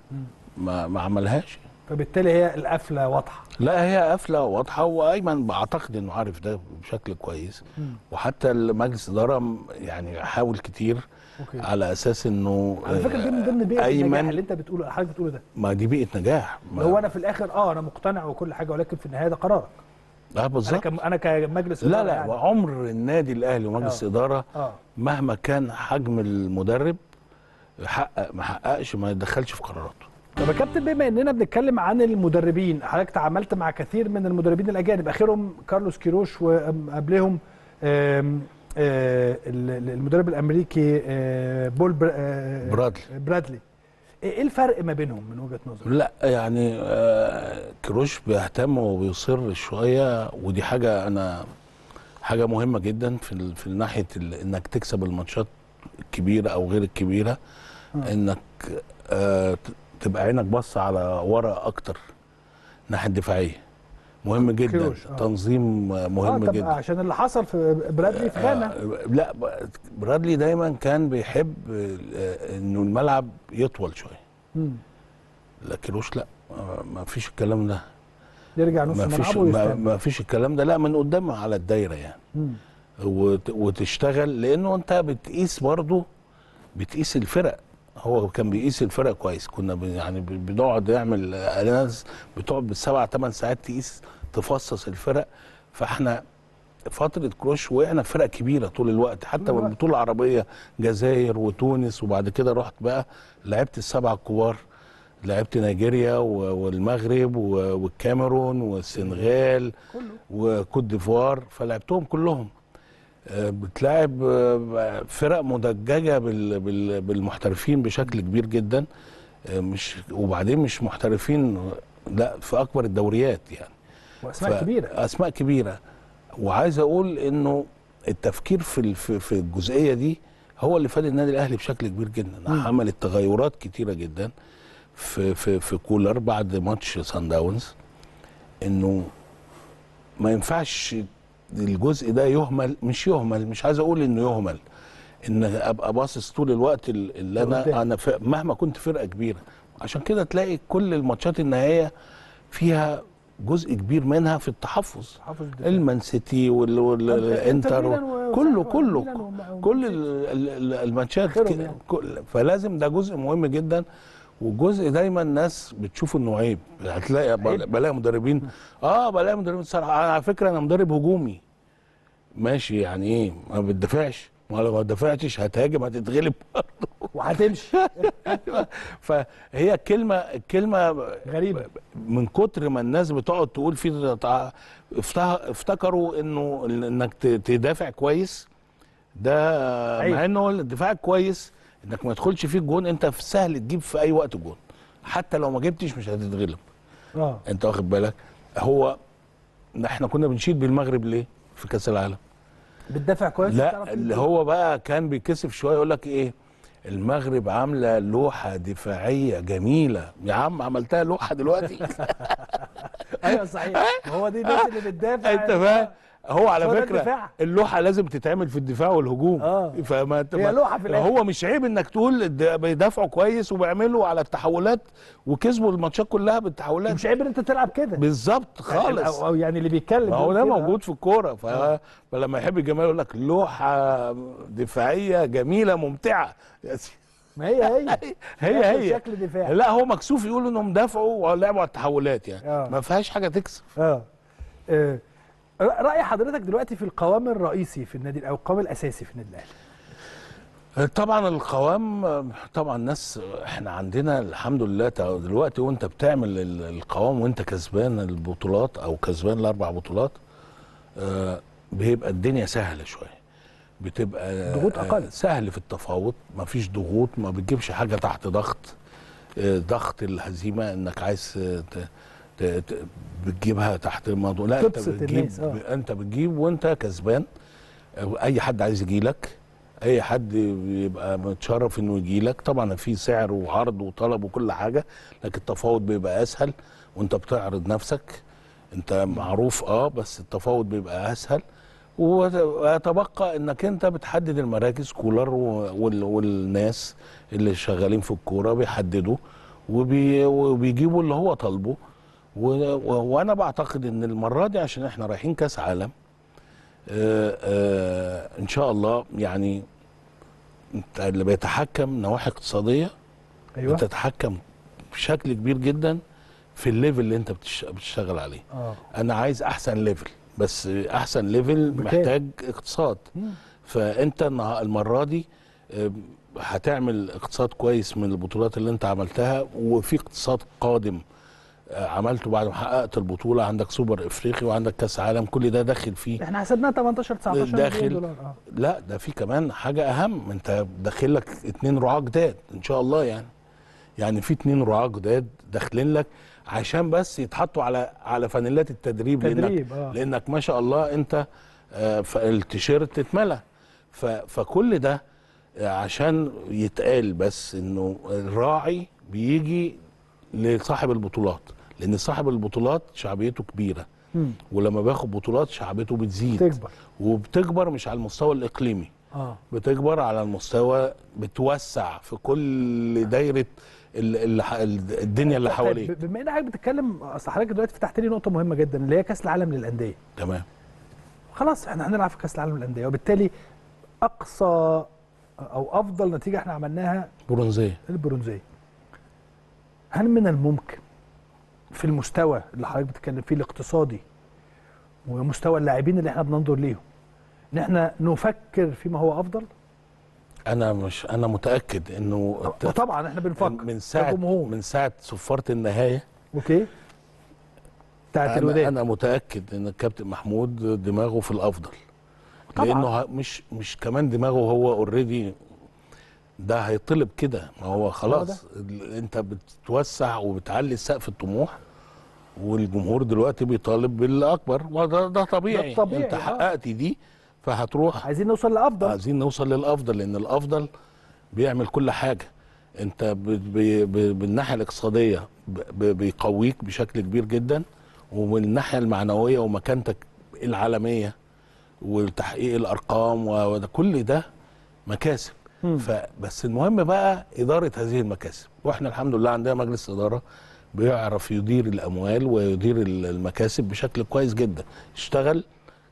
ما ما عملهاش فبالتالي هي القفله واضحه لا هي قفله واضحه وايمن اعتقد انه عارف ده بشكل كويس وحتى مجلس الاداره يعني حاول كتير أوكي. على اساس انه على فكره ده من ضمن بيئه النجاح اللي انت بتقوله حضرتك بتقوله ده ما دي بيئه نجاح هو انا في الاخر اه انا مقتنع وكل حاجه ولكن في النهايه ده قرارك لا بالظبط انا انا كمجلس لا لا يعني. وعمر النادي الاهلي ومجلس آه. اداره آه. مهما كان حجم المدرب حقق ما حققش ما يتدخلش في قراراته طب يا كابتن بما اننا بنتكلم عن المدربين حضرتك تعاملت مع كثير من المدربين الاجانب اخرهم كارلوس كيروش وقبلهم آه، المدرب الامريكي آه، بول آه، برادلي برادلي إيه،, ايه الفرق ما بينهم من وجهه نظرك؟ لا يعني كيروش بيهتم وبيصر شويه ودي حاجه انا حاجه مهمه جدا في في ناحيه انك تكسب الماتشات الكبيره او غير الكبيره انك تبقى عينك بص على ورا اكتر الناحيه الدفاعيه مهم جدا كيوش. آه. تنظيم مهم آه جدا عشان اللي حصل في برادلي في غانا آه،, آه لا برادلي دايما كان بيحب آه، انه الملعب يطول شويه لا كيلوش آه، لا ما فيش الكلام ده يرجع نص ملعبه فيش ما فيش الكلام ده لا من قدام على الدايره يعني مم. وتشتغل لانه انت بتقيس برضه بتقيس الفرق هو كان بيقيس الفرق كويس كنا يعني بنقعد نعمل اناليز بتقعد بالسبع ثمان ساعات تقيس تفصص الفرق فاحنا فتره كروش وقعنا فرق كبيره طول الوقت حتى بالبطوله أيوة. العربيه جزائر وتونس وبعد كده رحت بقى لعبت السبعه الكبار لعبت نيجيريا والمغرب والكاميرون والسنغال وكوت ديفوار فلعبتهم كلهم بتلاعب فرق مدججه بالمحترفين بشكل كبير جدا مش وبعدين مش محترفين لا في اكبر الدوريات يعني واسماء كبيره اسماء كبيره وعايز اقول انه التفكير في في الجزئيه دي هو اللي فاد النادي الاهلي بشكل كبير جدا مم. عمل تغيرات كتيره جدا في في في كولر بعد ماتش سان داونز انه ما ينفعش الجزء ده يهمل مش يهمل مش عايز اقول انه يهمل ان ابقى باصص طول الوقت اللي انا انا مهما كنت فرقه كبيره عشان كده تلاقي كل الماتشات النهائيه فيها جزء كبير منها في التحفظ المان سيتي والانتر كله كله كل الماتشات يعني. فلازم ده جزء مهم جدا والجزء دايما الناس بتشوفه انه عيب هتلاقي بلاقي مدربين اه بلاقي مدربين صراحه على فكره انا مدرب هجومي ماشي يعني ايه ما بتدافعش ما لو ما دافعتش هتهاجم هتتغلب وهتمشي *laughs* أيوة. فهي الكلمه الكلمه غريبه من كتر ما الناس بتقعد تقول في افتكروا انه انك تدافع كويس ده مع انه الدفاع كويس انك ما تدخلش فيه الجون انت في سهل تجيب في اي وقت جون حتى لو ما جبتش مش هتتغلب آه. انت واخد بالك هو احنا كنا بنشيد بالمغرب ليه في كاس العالم بتدافع كويس لا اللي هو بقى كان بيكسف شويه يقول لك ايه المغرب عامله لوحه دفاعيه جميله يا عم عملتها لوحه دلوقتي *laughs* ايوه صحيح *laughs* هو دي الناس اللي بتدافع انت فاهم هو على فكره اللوحه لازم تتعمل في الدفاع والهجوم آه. فما هي لوحه في الآخر. هو مش عيب انك تقول بيدافعوا كويس وبيعملوا على التحولات وكسبوا الماتشات كلها بالتحولات مش عيب ان انت تلعب كده بالظبط يعني خالص او يعني اللي بيتكلم هو ده موجود في الكوره ف... آه. فلما يحب الجماهير يقول لك لوحه دفاعيه جميله ممتعه ما هي هي *laughs* هي هي شكل دفاع لا هو مكسوف يقول انهم دافعوا ولعبوا على التحولات يعني آه. ما فيهاش حاجه تكسب اه, آه. راي حضرتك دلوقتي في القوام الرئيسي في النادي او القوام الاساسي في النادي الاهلي طبعا القوام طبعا ناس احنا عندنا الحمد لله دلوقتي وانت بتعمل القوام وانت كسبان البطولات او كسبان الاربع بطولات آه، بيبقى الدنيا سهله شويه بتبقى ضغوط آه، اقل سهل في التفاوض ما فيش ضغوط ما بتجيبش حاجه تحت ضغط آه، ضغط الهزيمه انك عايز بتجيبها تحت الموضوع لا انت بتجيب آه. انت بتجيب وانت كسبان اي حد عايز يجي لك اي حد بيبقى متشرف انه يجي لك طبعا في سعر وعرض وطلب وكل حاجه لكن التفاوض بيبقى اسهل وانت بتعرض نفسك انت معروف اه بس التفاوض بيبقى اسهل ويتبقى انك انت بتحدد المراكز كولر والناس اللي شغالين في الكوره بيحددوا وبيجيبوا اللي هو طالبه وانا بعتقد ان المره دي عشان احنا رايحين كاس عالم آه، آه، ان شاء الله يعني اللي بيتحكم نواحي اقتصاديه ايوه بتتحكم بشكل كبير جدا في الليفل اللي انت بتشتغل عليه آه. انا عايز احسن ليفل بس احسن ليفل محتاج اقتصاد مم. فانت المره دي آه، هتعمل اقتصاد كويس من البطولات اللي انت عملتها وفي اقتصاد قادم عملته بعد ما حققت البطوله عندك سوبر افريقي وعندك كاس عالم كل ده داخل فيه احنا حسبناها 18 19 مليون دولار آه. لا ده في كمان حاجه اهم انت داخل لك اثنين رعاه جداد ان شاء الله يعني يعني في اثنين رعاه جداد داخلين لك عشان بس يتحطوا على على فانيلات التدريب تدريب لانك آه. لانك ما شاء الله انت آه، التيشيرت اتملى فكل ده عشان يتقال بس انه الراعي بيجي لصاحب البطولات لان صاحب البطولات شعبيته كبيره ولما باخد بطولات شعبيته بتزيد بتكبر. وبتكبر مش على المستوى الاقليمي آه. بتكبر على المستوى بتوسع في كل دايره الدنيا اللي حواليك بما ان حضرتك بتتكلم اصل حضرتك دلوقتي فتحت لي نقطه مهمه جدا اللي هي كاس العالم للانديه تمام خلاص احنا هنلعب في كاس العالم للانديه وبالتالي اقصى او افضل نتيجه احنا عملناها برونزيه البرونزيه هل من الممكن في المستوى اللي حضرتك بتتكلم فيه الاقتصادي ومستوى اللاعبين اللي احنا بننظر ليهم ان احنا نفكر فيما هو افضل انا مش انا متاكد انه آه، طبعا احنا بنفكر من ساعه من ساعه صفاره النهايه اوكي بتاعت الوداد انا متاكد ان الكابتن محمود دماغه في الافضل طبعا. لانه مش مش كمان دماغه هو اوريدي ده هيطلب كده ما هو آه، خلاص انت بتتوسع وبتعلي سقف الطموح والجمهور دلوقتي بيطالب بالاكبر وده ده طبيعي. ده طبيعي انت آه. حققت دي فهتروح عايزين نوصل لافضل عايزين نوصل للافضل لان الافضل بيعمل كل حاجه انت بالناحيه الاقتصاديه بيقويك بشكل كبير جدا ومن الناحيه المعنويه ومكانتك العالميه وتحقيق الارقام وكل ده مكاسب فبس المهم بقى اداره هذه المكاسب واحنا الحمد لله عندنا مجلس اداره بيعرف يدير الاموال ويدير المكاسب بشكل كويس جدا اشتغل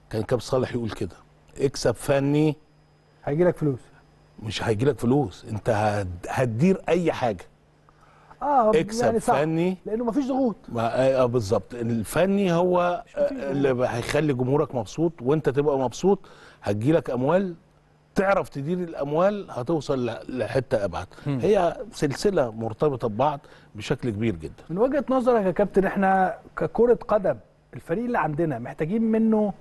كان كاب صالح يقول كده اكسب فني هيجي لك فلوس مش هيجي لك فلوس انت هتدير اي حاجه اه اكسب يعني صح. فني لانه مفيش ضغوط ما آه،, آه بالظبط الفني هو اللي هيخلي جمهورك مبسوط وانت تبقى مبسوط هتجيلك اموال تعرف تدير الاموال هتوصل لحته ابعد هي سلسله مرتبطه ببعض بشكل كبير جدا من وجهه نظرك يا كابتن احنا ككره قدم الفريق اللي عندنا محتاجين منه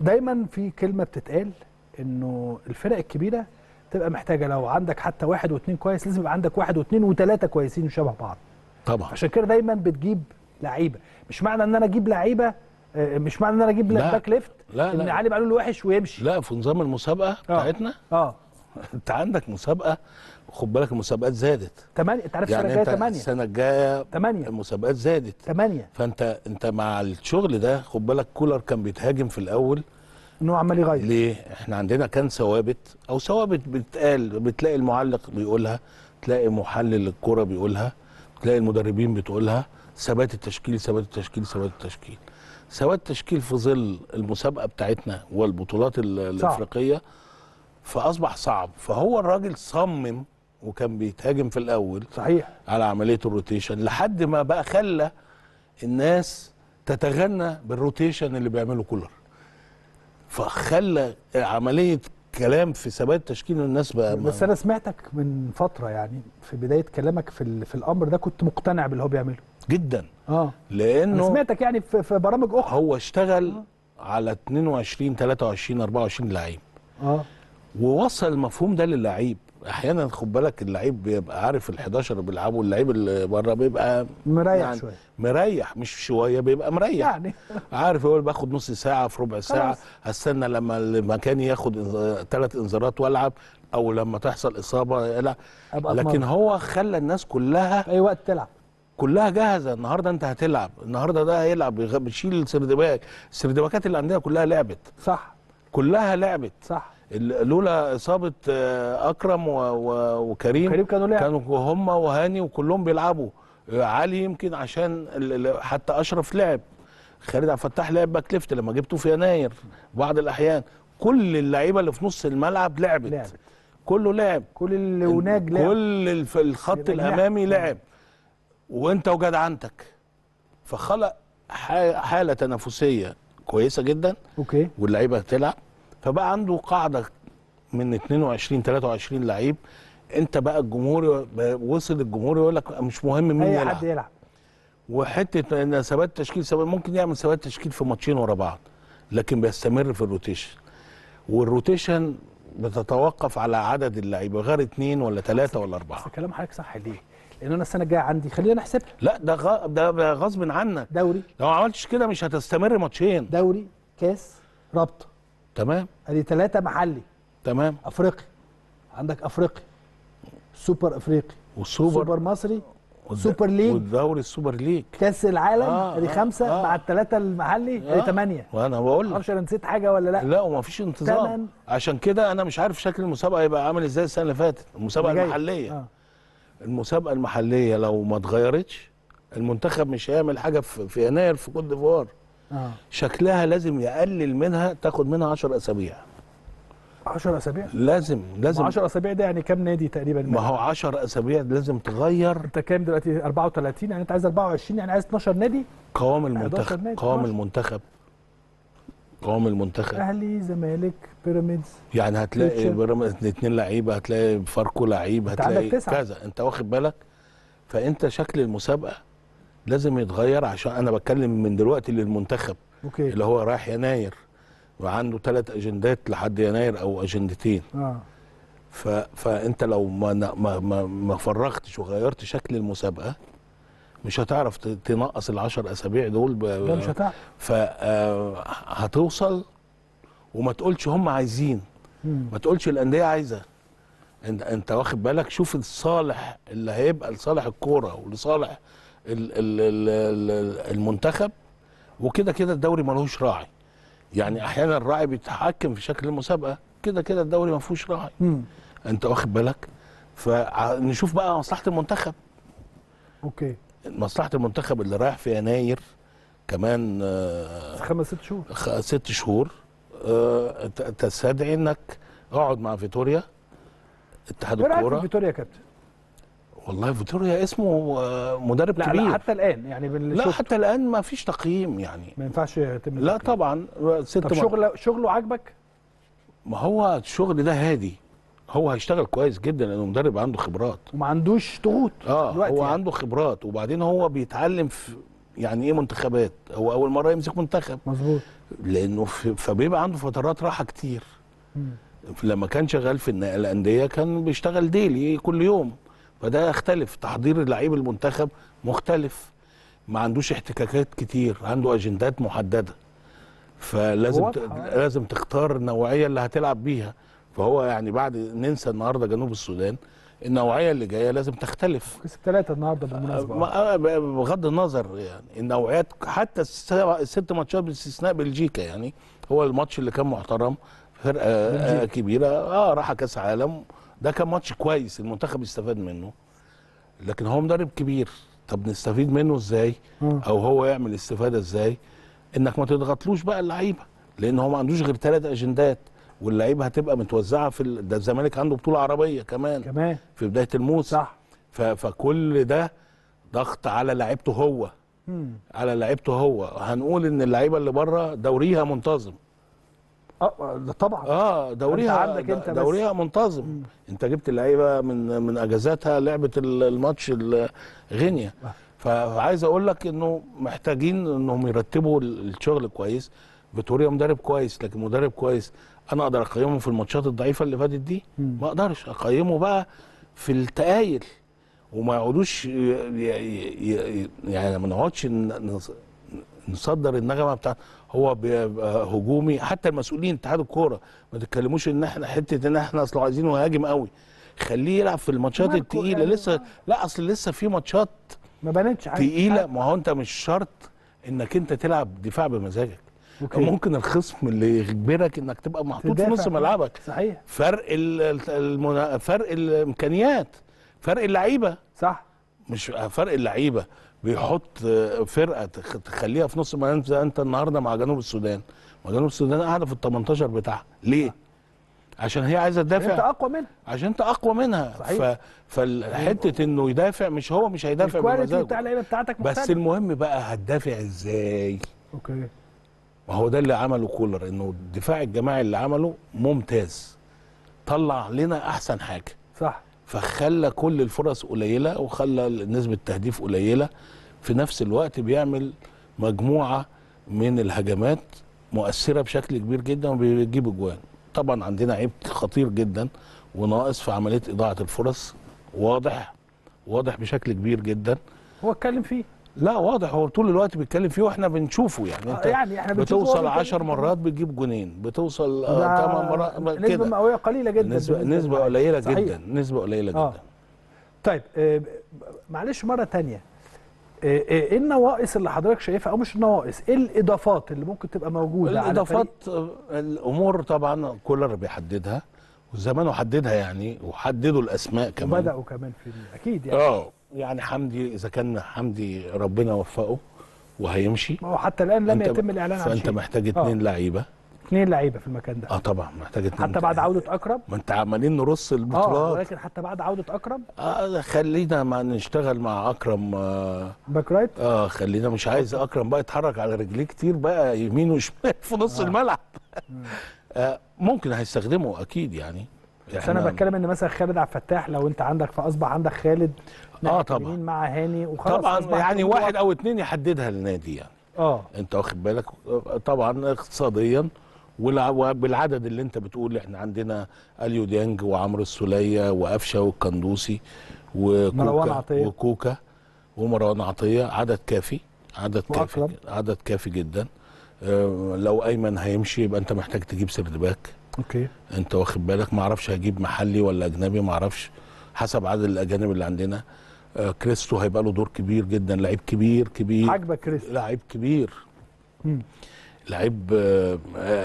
دايما في كلمه بتتقال انه الفرق الكبيره تبقى محتاجه لو عندك حتى واحد واثنين كويس لازم يبقى عندك واحد واثنين وثلاثه كويسين وشبه بعض طبعا عشان كده دايما بتجيب لعيبه مش معنى ان انا اجيب لعيبه آه، مش معنى ان انا اجيب باك ليفت لا لا ان علي معلول وحش ويمشي لا في نظام المسابقه آه. بتاعتنا اه *laughs* انت عندك مسابقه خد بالك المسابقات زادت 8 انت عارف السنه يعني الجايه 8 السنه الجايه 8 المسابقات زادت 8 فانت انت مع الشغل ده خد بالك كولر كان بيتهاجم في الاول انه عمال يغير ليه؟ احنا عندنا كان ثوابت او ثوابت بتقال بتلاقي المعلق بيقولها تلاقي محلل الكوره بيقولها تلاقي المدربين بتقولها ثبات التشكيل ثبات التشكيل ثبات التشكيل سواء التشكيل في ظل المسابقه بتاعتنا والبطولات الافريقيه فاصبح صعب فهو الراجل صمم وكان بيتهاجم في الاول صحيح على عمليه الروتيشن لحد ما بقى خلى الناس تتغنى بالروتيشن اللي بيعمله كولر فخلى عمليه كلام في ثبات تشكيل الناس بقى بس انا سمعتك من فتره يعني في بدايه كلامك في في الامر ده كنت مقتنع باللي هو بيعمله جدا اه لانه أنا سمعتك يعني في برامج اخرى هو اشتغل آه. على 22 23 24 لعيب اه ووصل المفهوم ده للعيب احيانا خد بالك اللعيب بيبقى عارف ال11 اللي بيلعبوا اللعيب اللي بره بيبقى مريح يعني شويه مريح مش شويه بيبقى مريح يعني عارف هو باخد نص ساعه في ربع ساعه استنى لما المكان ياخد ثلاث انذارات والعب او لما تحصل اصابه لا لكن هو خلى الناس كلها اي وقت تلعب كلها جاهزه النهارده انت هتلعب النهارده ده هيلعب بيشيل سردباك اللي عندنا كلها لعبت صح كلها لعبت صح لولا اصابه آه، اكرم و... و... وكريم كريم كانوا لعب. كانوا هم وهاني وكلهم بيلعبوا آه، علي يمكن عشان حتى اشرف لعب خالد عبد الفتاح لعب باك ليفت لما جبته في يناير بعض الاحيان كل اللعيبه اللي في نص الملعب لعبت, لعبت. كله لعب كل الوناج لعب كل الخط الامامي لعب وانت وجدعنتك فخلق حاله تنافسيه كويسه جدا اوكي واللعيبه تلعب فبقى عنده قاعده من 22 23 لعيب انت بقى الجمهور وصل الجمهور يقول لك مش مهم مين يلعب أي حد يلعب وحته ان ثبات تشكيل ثبات ممكن يعمل ثبات تشكيل في ماتشين ورا بعض لكن بيستمر في الروتيشن والروتيشن بتتوقف على عدد اللعيبه غير اثنين ولا ثلاثه ولا اربعه بس كلام حضرتك صح ليه؟ لان انا السنه الجايه عندي خلينا نحسبها لا ده ده غصب عنك دوري لو ما عملتش كده مش هتستمر ماتشين دوري كاس رابطه تمام ادي ثلاثه محلي تمام افريقي عندك افريقي سوبر افريقي والسوبر سوبر مصري سوبر ليج والدوري السوبر ليج كاس العالم آه ادي آه، خمسه آه مع الثلاثه المحلي آه. ادي آه ثمانيه وانا بقول لك انا نسيت حاجه ولا لا لا وما فيش انتظام عشان كده انا مش عارف شكل المسابقه هيبقى عامل ازاي السنه اللي فاتت المسابقه المحليه آه. المسابقه المحليه لو ما اتغيرتش المنتخب مش هيعمل حاجه في, يناير في كوت ديفوار آه. شكلها لازم يقلل منها تاخد منها 10 اسابيع 10 اسابيع لازم لازم 10 اسابيع ده يعني كام نادي تقريبا ما هو 10 اسابيع لازم تغير انت كام دلوقتي 34 يعني انت عايز 24 يعني عايز 12 نادي قوام يعني المنتخب قوام المنتخب قوام المنتخب اهلي زمالك بيراميدز يعني هتلاقي بيراميدز اثنين لعيبه هتلاقي فاركو لعيب هتلاقي كذا انت واخد بالك فانت شكل المسابقه لازم يتغير عشان انا بتكلم من دلوقتي للمنتخب أوكي. اللي هو رايح يناير وعنده ثلاث اجندات لحد يناير او اجندتين آه. ف... فانت لو ما ما, ما فرغتش وغيرت شكل المسابقه مش هتعرف تنقص العشر اسابيع دول لا مش هتعرف آه، هتوصل وما تقولش هم عايزين ما تقولش الانديه عايزه انت انت واخد بالك شوف الصالح اللي هيبقى لصالح الكوره ولصالح المنتخب وكده كده الدوري ملوش راعي يعني احيانا الراعي بيتحكم في شكل المسابقه كده كده الدوري ما فيهوش راعي انت واخد بالك فنشوف بقى مصلحه المنتخب اوكي مصلحه المنتخب اللي رايح في يناير كمان آه، خمس ست شهور ست شهور آه، تستدعي انك اقعد مع فيتوريا اتحاد إيه الكوره فيتوريا يا كابتن والله فيتوريا اسمه آه، مدرب لا كبير لا حتى الان يعني لا حتى الان ما فيش تقييم يعني ما ينفعش يتم لا طبعا ست طب شغله شغله عاجبك ما هو الشغل ده هادي هو هيشتغل كويس جدا لانه مدرب عنده خبرات وما عندوش ضغوط اه هو يعني. عنده خبرات وبعدين هو بيتعلم في يعني ايه منتخبات هو اول مره يمسك منتخب مظبوط لانه فبيبقى عنده فترات راحه كتير م. لما كان شغال في الانديه كان بيشتغل ديلي كل يوم فده يختلف تحضير لعيب المنتخب مختلف ما عندوش احتكاكات كتير عنده اجندات محدده فلازم ت... لازم تختار النوعيه اللي هتلعب بيها فهو يعني بعد ننسى النهارده جنوب السودان النوعيه اللي جايه لازم تختلف كسب ثلاثه النهارده بالمناسبه آه، بغض النظر يعني النوعيات حتى الست ماتشات باستثناء بلجيكا يعني هو الماتش اللي كان محترم فرقه آه، بلجيكا. كبيره اه راح كاس عالم ده كان ماتش كويس المنتخب استفاد منه لكن هو مدرب كبير طب نستفيد منه ازاي او هو يعمل استفاده ازاي انك ما تضغطلوش بقى اللعيبه لان هو ما عندوش غير ثلاث اجندات واللعيبه هتبقى متوزعه في ال... ده الزمالك عنده بطوله عربيه كمان كمان في بدايه الموسم صح ف... فكل ده ضغط على لعيبته هو مم. على لعيبته هو هنقول ان اللعيبه اللي بره دوريها منتظم اه ده آه، طبعا اه دوريها انت عندك انت دوريها بس. منتظم مم. انت جبت اللعيبه من من اجازاتها لعبه الماتش غينيا آه. فعايز اقول لك انه محتاجين انهم يرتبوا الشغل كويس فيتوريا مدرب كويس لكن مدرب كويس انا اقدر اقيمه في الماتشات الضعيفه اللي فاتت دي ما اقدرش اقيمه بقى في التقايل وما يقعدوش يعني ما نقعدش نصدر النغمه بتاع هو بيبقى هجومي حتى المسؤولين اتحاد الكوره ما تتكلموش ان احنا حته ان احنا اصل عايزين مهاجم قوي خليه يلعب في الماتشات التقيله يعني لسه لا اصل لسه في ماتشات ما بانتش تقيله ما هو انت مش شرط انك انت تلعب دفاع بمزاجك أوكي. ممكن الخصم اللي يجبرك انك تبقى محطوط في نص ملعبك صحيح فرق المنا... فرق الامكانيات فرق اللعيبه صح مش فرق اللعيبه بيحط فرقه تخليها في نص ملعب زي انت النهارده مع جنوب السودان ما جنوب السودان قاعده في ال 18 بتاعها ليه؟ عشان هي عايزه تدافع انت اقوى منها عشان انت اقوى منها صحيح ف... فالحته انه يدافع مش هو مش هيدافع بمزاجه بتاع بتاعتك مختلف. بس المهم بقى هتدافع ازاي؟ اوكي وهو ده اللي عمله كولر انه الدفاع الجماعي اللي عمله ممتاز طلع لنا احسن حاجه صح فخلى كل الفرص قليله وخلى نسبه التهديف قليله في نفس الوقت بيعمل مجموعه من الهجمات مؤثره بشكل كبير جدا وبيجيب اجوان طبعا عندنا عيب خطير جدا وناقص في عمليه اضاعه الفرص واضح واضح بشكل كبير جدا هو اتكلم فيه لا واضح هو طول الوقت بيتكلم فيه واحنا بنشوفه يعني انت يعني احنا بتوصل 10 مرات بتجيب جونين بتوصل 8 آه، مرات نسبه مئويه قليله جدا نسبه نسبه قليله صحيح. جدا نسبه قليله آه. جدا طيب آه معلش مره ثانيه آه، آه، ايه النواقص اللي حضرتك شايفها او مش النواقص ايه الاضافات اللي ممكن تبقى موجوده الاضافات الامور طبعا كولر بيحددها وزمانه حددها يعني وحددوا الاسماء كمان وبداوا كمان في اكيد يعني اه يعني حمدي اذا كان حمدي ربنا وفقه وهيمشي ما هو حتى الان لم يتم الاعلان عن شيء فانت محتاج اثنين آه. لعيبه اثنين لعيبه في المكان ده اه طبعا محتاج اثنين حتى بعد عوده اكرم ما انت عمالين نرص آه، البطولات اه ولكن حتى بعد عوده اكرم اه خلينا ما نشتغل مع اكرم آه باك رايت اه خلينا مش عايز اكرم بقى يتحرك على رجليه كتير بقى يمين وشمال *laughs* في نص آه. الملعب *laughs* آه ممكن هيستخدمه اكيد يعني بس انا بتكلم ان مثلا خالد عبد الفتاح لو انت عندك فاصبح عندك خالد اه طبعا مع هاني وخلاص طبعا يعني واحد او اثنين يحددها النادي يعني اه انت واخد بالك طبعا اقتصاديا وبالعدد اللي انت بتقول احنا عندنا اليو ديانج وعمرو السوليه وقفشه والقندوسي وكوكا وكوكا ومروان عطيه عدد كافي عدد وأكلم. كافي عدد كافي جدا آه، لو ايمن هيمشي يبقى انت محتاج تجيب سردباك باك اوكي انت واخد بالك ما اعرفش هجيب محلي ولا اجنبي ما اعرفش حسب عدد الاجانب اللي عندنا آه، كريستو هيبقى له دور كبير جدا لعيب كبير كبير عجبك كريستو لعيب كبير لعيب آه،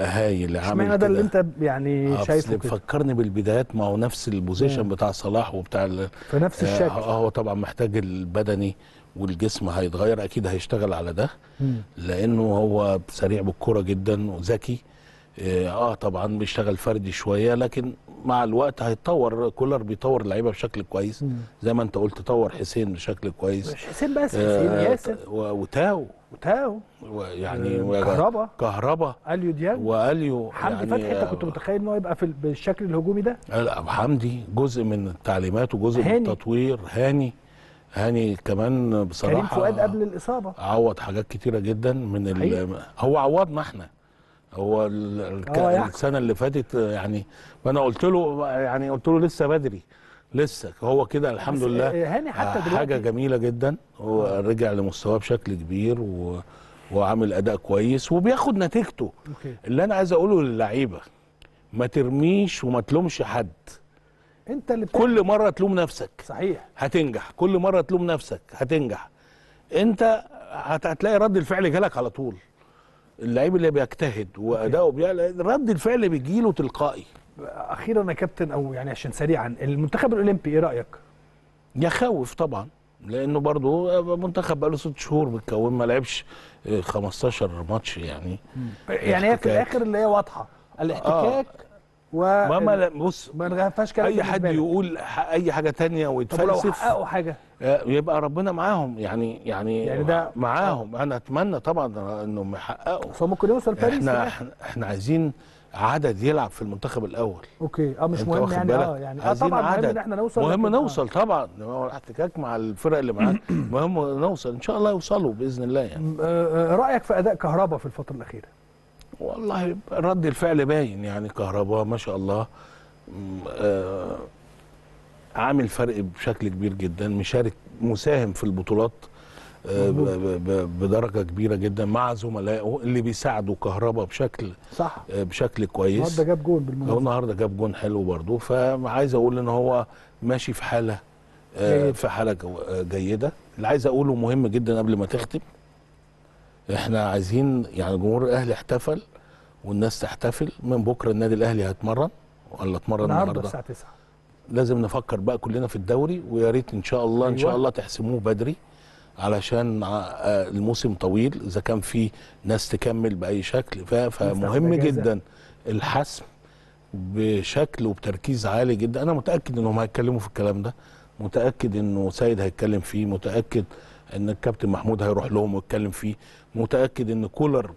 هايل عامل اشمعنى ده اللي انت يعني آه، شايفه كده فكرني بالبدايات ما هو نفس البوزيشن بتاع صلاح وبتاع في نفس الشكل اه هو طبعا محتاج البدني والجسم هيتغير اكيد هيشتغل على ده مم. لانه هو سريع بالكره جدا وذكي آه،, اه طبعا بيشتغل فردي شويه لكن مع الوقت هيتطور كولر بيطور اللعيبه بشكل كويس زي ما انت قلت طور حسين بشكل كويس مش حسين بس آه، حسين آه ياسر وتاو وتاو يعني آه، كهربا كهربا اليو ديانج واليو حمدي يعني فتحي انت كنت متخيل ان هو يبقى في بالشكل الهجومي ده؟ لا حمدي جزء من التعليمات وجزء هاني. من التطوير هاني هاني كمان بصراحه كريم فؤاد قبل الاصابه عوض حاجات كتيره جدا من هو عوضنا احنا هو الك... السنه اللي فاتت يعني وانا قلت له يعني قلت له لسه بدري لسه هو كده الحمد لله آه، هاني حتى آه، دلوقتي حاجه جميله جدا هو آه. رجع لمستواه بشكل كبير و... وعامل اداء كويس وبياخد نتيجته أوكي. اللي انا عايز اقوله للعيبه ما ترميش وما تلومش حد انت اللي بتعمل. كل مره تلوم نفسك صحيح هتنجح كل مره تلوم نفسك هتنجح انت هتلاقي رد الفعل جالك على طول اللعيب اللي بيجتهد واداؤه بيعلى رد الفعل اللي بيجي له تلقائي اخيرا يا كابتن او يعني عشان سريعا المنتخب الاولمبي ايه رايك؟ يخوف طبعا لانه برضه منتخب بقاله ست شهور متكون ما لعبش 15 آه، ماتش يعني يعني هي في الاخر اللي هي واضحه آه. الاحتكاك آه ما بص ما نغفاش كلام اي حد يقول اي حاجه ثانيه ويتفلسف طب لو حققوا حاجه آه، يبقى ربنا معاهم يعني يعني, يعني ده معاهم انا اتمنى طبعا انهم يحققوا فممكن يوصل باريس احنا يعني. احنا, احنا عايزين عدد يلعب في المنتخب الاول اوكي اه مش مهم يعني اه يعني اه طبعا عدد. مهم ان احنا نوصل مهم نوصل آه. طبعا هو الاحتكاك مع الفرق اللي معاك *clears throat* مهم نوصل ان شاء الله يوصلوا باذن الله يعني آه، آه، رايك في اداء كهربا في الفتره الاخيره والله رد الفعل باين يعني كهرباء ما شاء الله آه عامل فرق بشكل كبير جدا مشارك مساهم في البطولات آه، بدرجه كبيره جدا مع زملائه اللي بيساعدوا كهرباء بشكل صح آه، بشكل كويس النهارده جاب جون بالمناسبه النهارده جاب جون حلو برضه فعايز اقول ان هو ماشي في حاله آه، إيه؟ في حاله جيده اللي عايز اقوله مهم جدا قبل ما تختم احنا عايزين يعني جمهور الاهلي احتفل والناس تحتفل من بكره النادي الاهلي هيتمرن ولا اتمرن النهارده الساعه 9 لازم نفكر بقى كلنا في الدوري ويا ريت ان شاء الله أيوة. ان شاء أيوة. الله تحسموه بدري علشان آه، الموسم طويل اذا كان في ناس تكمل باي شكل فمهم جدا الحسم بشكل وبتركيز عالي جدا انا متاكد انهم هيتكلموا في الكلام ده متاكد انه سيد هيتكلم فيه متاكد ان الكابتن محمود هيروح لهم ويتكلم فيه متاكد ان كولر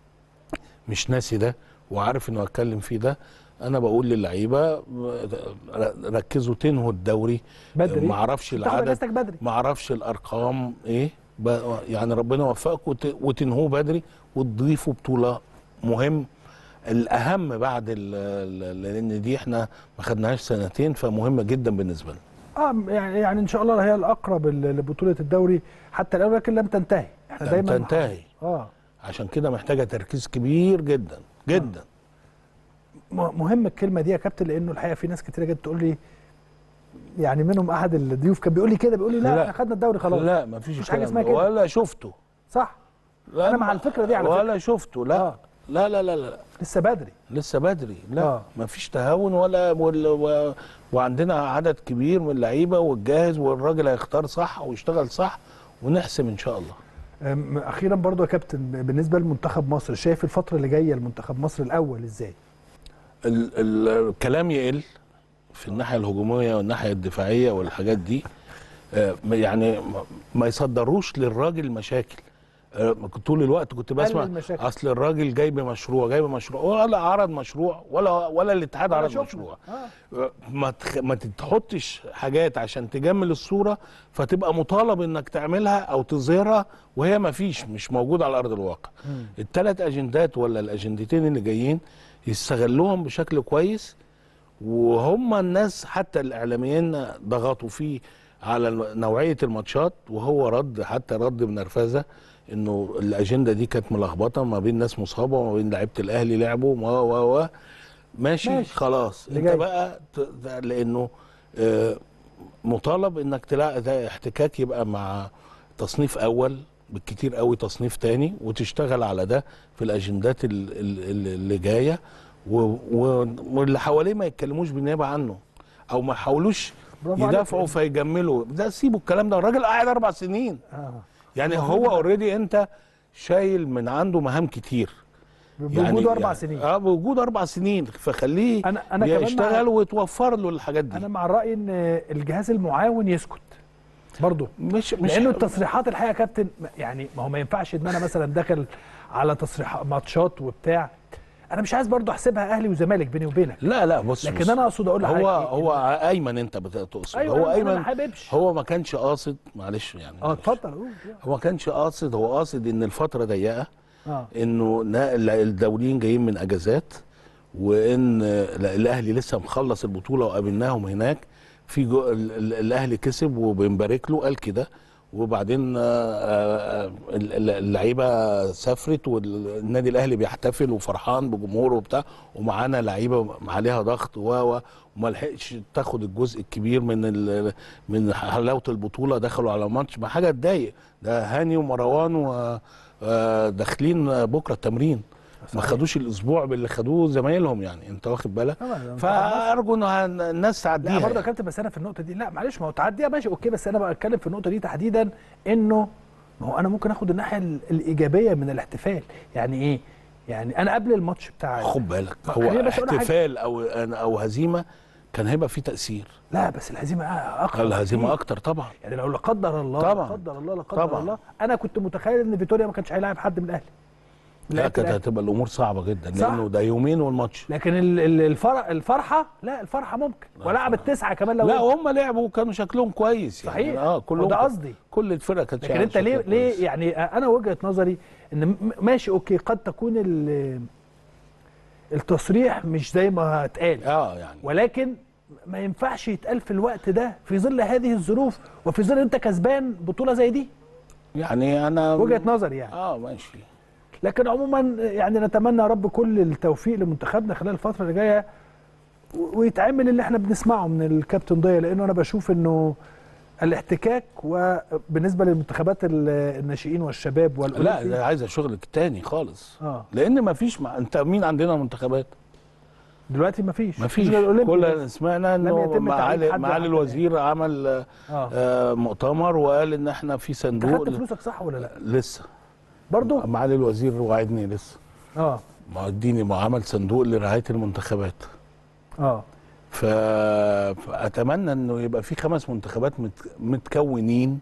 *clears throat* مش ناسي ده وعارف انه هتكلم فيه ده انا بقول للعيبه ركزوا تنهوا الدوري بدري ما اعرفش العدد ما اعرفش الارقام ايه يعني ربنا يوفقكم وتنهوه بدري وتضيفوا بطوله مهم الاهم بعد لان دي احنا ما خدناهاش سنتين فمهمه جدا بالنسبه لنا اه يعني يعني ان شاء الله هي الاقرب لبطوله الدوري حتى الان لكن لم تنتهي احنا دايما تنتهي اه عشان كده محتاجه تركيز كبير جدا جدا آه. مهم الكلمه دي يا كابتن لانه الحقيقه في ناس كتير جدا تقول لي يعني منهم احد الضيوف كان بيقول لي كده بيقول لي لا, لا احنا خدنا الدوري خلاص لا مفيش فيش حاجه اسمها كده ولا شفته صح لا انا مع الفكره دي على ولا فكرة. شفته لا آه. لا لا لا لا لسه بدري لسه بدري لا آه. مفيش تهاون ولا وال... و... وعندنا عدد كبير من اللعيبه والجاهز والراجل هيختار صح ويشتغل صح ونحسم ان شاء الله اخيرا برضو يا كابتن بالنسبه لمنتخب مصر شايف الفتره اللي جايه لمنتخب مصر الاول ازاي الكلام يقل في الناحيه الهجوميه والناحيه الدفاعيه والحاجات دي أه، يعني ما يصدروش للراجل مشاكل آه، طول الوقت كنت بسمع اصل الراجل جاي بمشروع جاي بمشروع ولا عرض مشروع ولا ولا الاتحاد عرض شوفنا. مشروع آه. آه. ما تخ... ما تحطش حاجات عشان تجمل الصوره فتبقى مطالب انك تعملها او تظهرها وهي ما فيش مش موجوده على ارض الواقع الثلاث اجندات ولا الاجندتين اللي جايين يستغلوهم بشكل كويس وهم الناس حتى الاعلاميين ضغطوا فيه على نوعيه الماتشات وهو رد حتى رد بنرفزه انه الاجنده دي كانت ملخبطه ما بين ناس مصابه وما بين لعيبه الاهلي لعبوا و و و ماشي, ماشي. خلاص انت بقى لانه آه، مطالب انك تلاقي احتكاك يبقى مع تصنيف اول بالكتير قوي تصنيف تاني وتشتغل على ده في الاجندات اللي جايه واللي حواليه ما يتكلموش بالنيابه عنه او ما يحاولوش يدافعوا فيجملوا ده سيبوا الكلام ده الراجل قاعد اربع سنين آه. يعني هو اوريدي انت شايل من عنده مهام كتير بوجود يعني اربع يعني سنين اه بوجود اربع سنين فخليه أنا أنا يشتغل وتوفر له الحاجات دي انا مع الراي ان الجهاز المعاون يسكت برضه مش مش لانه التصريحات الحقيقه يا كابتن يعني ما هو ما ينفعش ان انا مثلا داخل على تصريحات ماتشات وبتاع انا مش عايز برضه احسبها اهلي وزمالك بيني وبينك لا لا بص لكن بص انا اقصد اقول هو هو ايمن انت بتقصد أيوة هو أيوة، ايمن هو ما كانش قاصد معلش يعني اه اتفضل هو ما كانش قاصد هو قاصد ان الفتره ضيقه آه. انه الدوليين جايين من اجازات وان الاهلي لسه مخلص البطوله وقابلناهم هناك في الاهلي كسب وبنبارك له قال كده وبعدين آه، آه، آه، اللعيبه سافرت والنادي الاهلي بيحتفل وفرحان بجمهوره وبتاع ومعانا لعيبه عليها ضغط و وما لحقش تاخد الجزء الكبير من من حلاوه البطوله دخلوا على ماتش ما حاجه تضايق ده هاني ومروان وداخلين بكره التمرين ما خدوش الاسبوع باللي خدوه زمايلهم يعني انت واخد بالك آه، آه، فارجو ان الناس تعديها لا برضه يا يعني. كابتن بس انا في النقطه دي لا معلش ما هو تعديها ماشي اوكي بس انا بتكلم في النقطه دي تحديدا انه ما هو انا ممكن اخد الناحيه الايجابيه من الاحتفال يعني ايه يعني انا قبل الماتش بتاع خد بالك هو احتفال او او هزيمه كان هيبقى في تاثير لا بس الهزيمه اكتر الهزيمه اكتر طبعا يعني لو لا قدر الله طبعا لا قدر الله لا قدر الله انا كنت متخيل ان فيتوريا ما كانش هيلاعب حد من الاهلي لا كانت هتبقى الامور صعبه جدا صح؟ لانه ده يومين والماتش لكن الفرح الفرحه لا الفرحه ممكن ولعب التسعه كمان لو لا هم لعبوا وكانوا شكلهم كويس يعني صحيح اه كلهم ده قصدي كل الفرقه كانت لكن انت ليه ليه يعني آه، انا وجهه نظري ان ماشي اوكي قد تكون التصريح مش زي ما اتقال اه يعني ولكن ما ينفعش يتقال في الوقت ده في ظل هذه الظروف وفي ظل انت كسبان بطوله زي دي يعني انا وجهه نظري يعني اه ماشي لكن عموما يعني نتمنى يا رب كل التوفيق لمنتخبنا خلال الفتره اللي جايه ويتعمل اللي احنا بنسمعه من الكابتن ضياء لانه انا بشوف انه الاحتكاك وبالنسبه للمنتخبات الناشئين والشباب لا ده عايزه شغل تاني خالص آه. لان ما فيش انت مين عندنا منتخبات دلوقتي ما فيش ما فيش كل سمعنا انه معالي معالي الوزير عمل آه. آه مؤتمر وقال ان احنا في صندوق خدت فلوسك صح ولا لا لسه برضه معالي الوزير وعدني لسه اه ما اديني ما عمل صندوق لرعايه المنتخبات اه فاتمنى انه يبقى في خمس منتخبات متكونين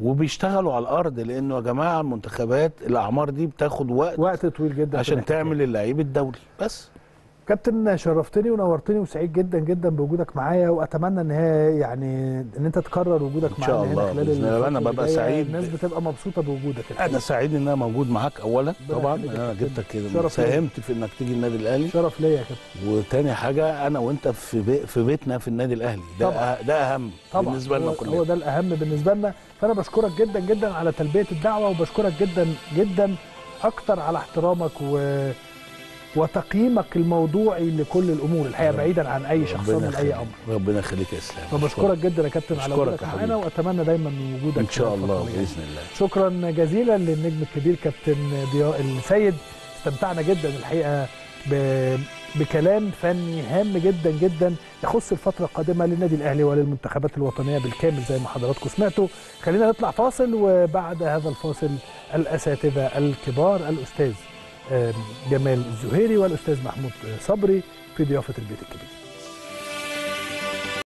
وبيشتغلوا على الارض لانه يا جماعه المنتخبات الاعمار دي بتاخد وقت وقت طويل جدا عشان تعمل اللعيب الدولي بس كابتن شرفتني ونورتني وسعيد جدا جدا بوجودك معايا واتمنى ان هي يعني ان انت تكرر وجودك معانا هنا خلال بإذن الله انا ببقى سعيد الناس بتبقى مبسوطه بوجودك انا سعيد ان انا موجود معاك اولا طبعا انا جبتك ساهمت في انك تيجي النادي الاهلي شرف ليا يا كابتن وتاني حاجه انا وانت في بي في بيتنا في النادي الاهلي ده طبعا. أه-، ده اهم طبعا. بالنسبه لنا كلنا هو ده الاهم بالنسبه لنا فانا بشكرك جدا جدا على تلبيه الدعوه وبشكرك جدا جدا اكتر على احترامك و وتقييمك الموضوعي لكل الامور الحقيقه بعيدا عن اي شخصيه ولا اي امر ربنا يخليك يا اسلام فبشكرك جدا يا كابتن على وجودك معانا واتمنى دايما وجودك ان شاء الله باذن الله شكرا جزيلا للنجم الكبير كابتن ضياء السيد استمتعنا جدا الحقيقه ب... بكلام فني هام جدا جدا يخص الفتره القادمه للنادي الاهلي وللمنتخبات الوطنيه بالكامل زي ما حضراتكم سمعتوا خلينا نطلع فاصل وبعد هذا الفاصل الاساتذه الكبار الاستاذ جمال الزهيري والاستاذ محمود صبري في ضيافه البيت الكبير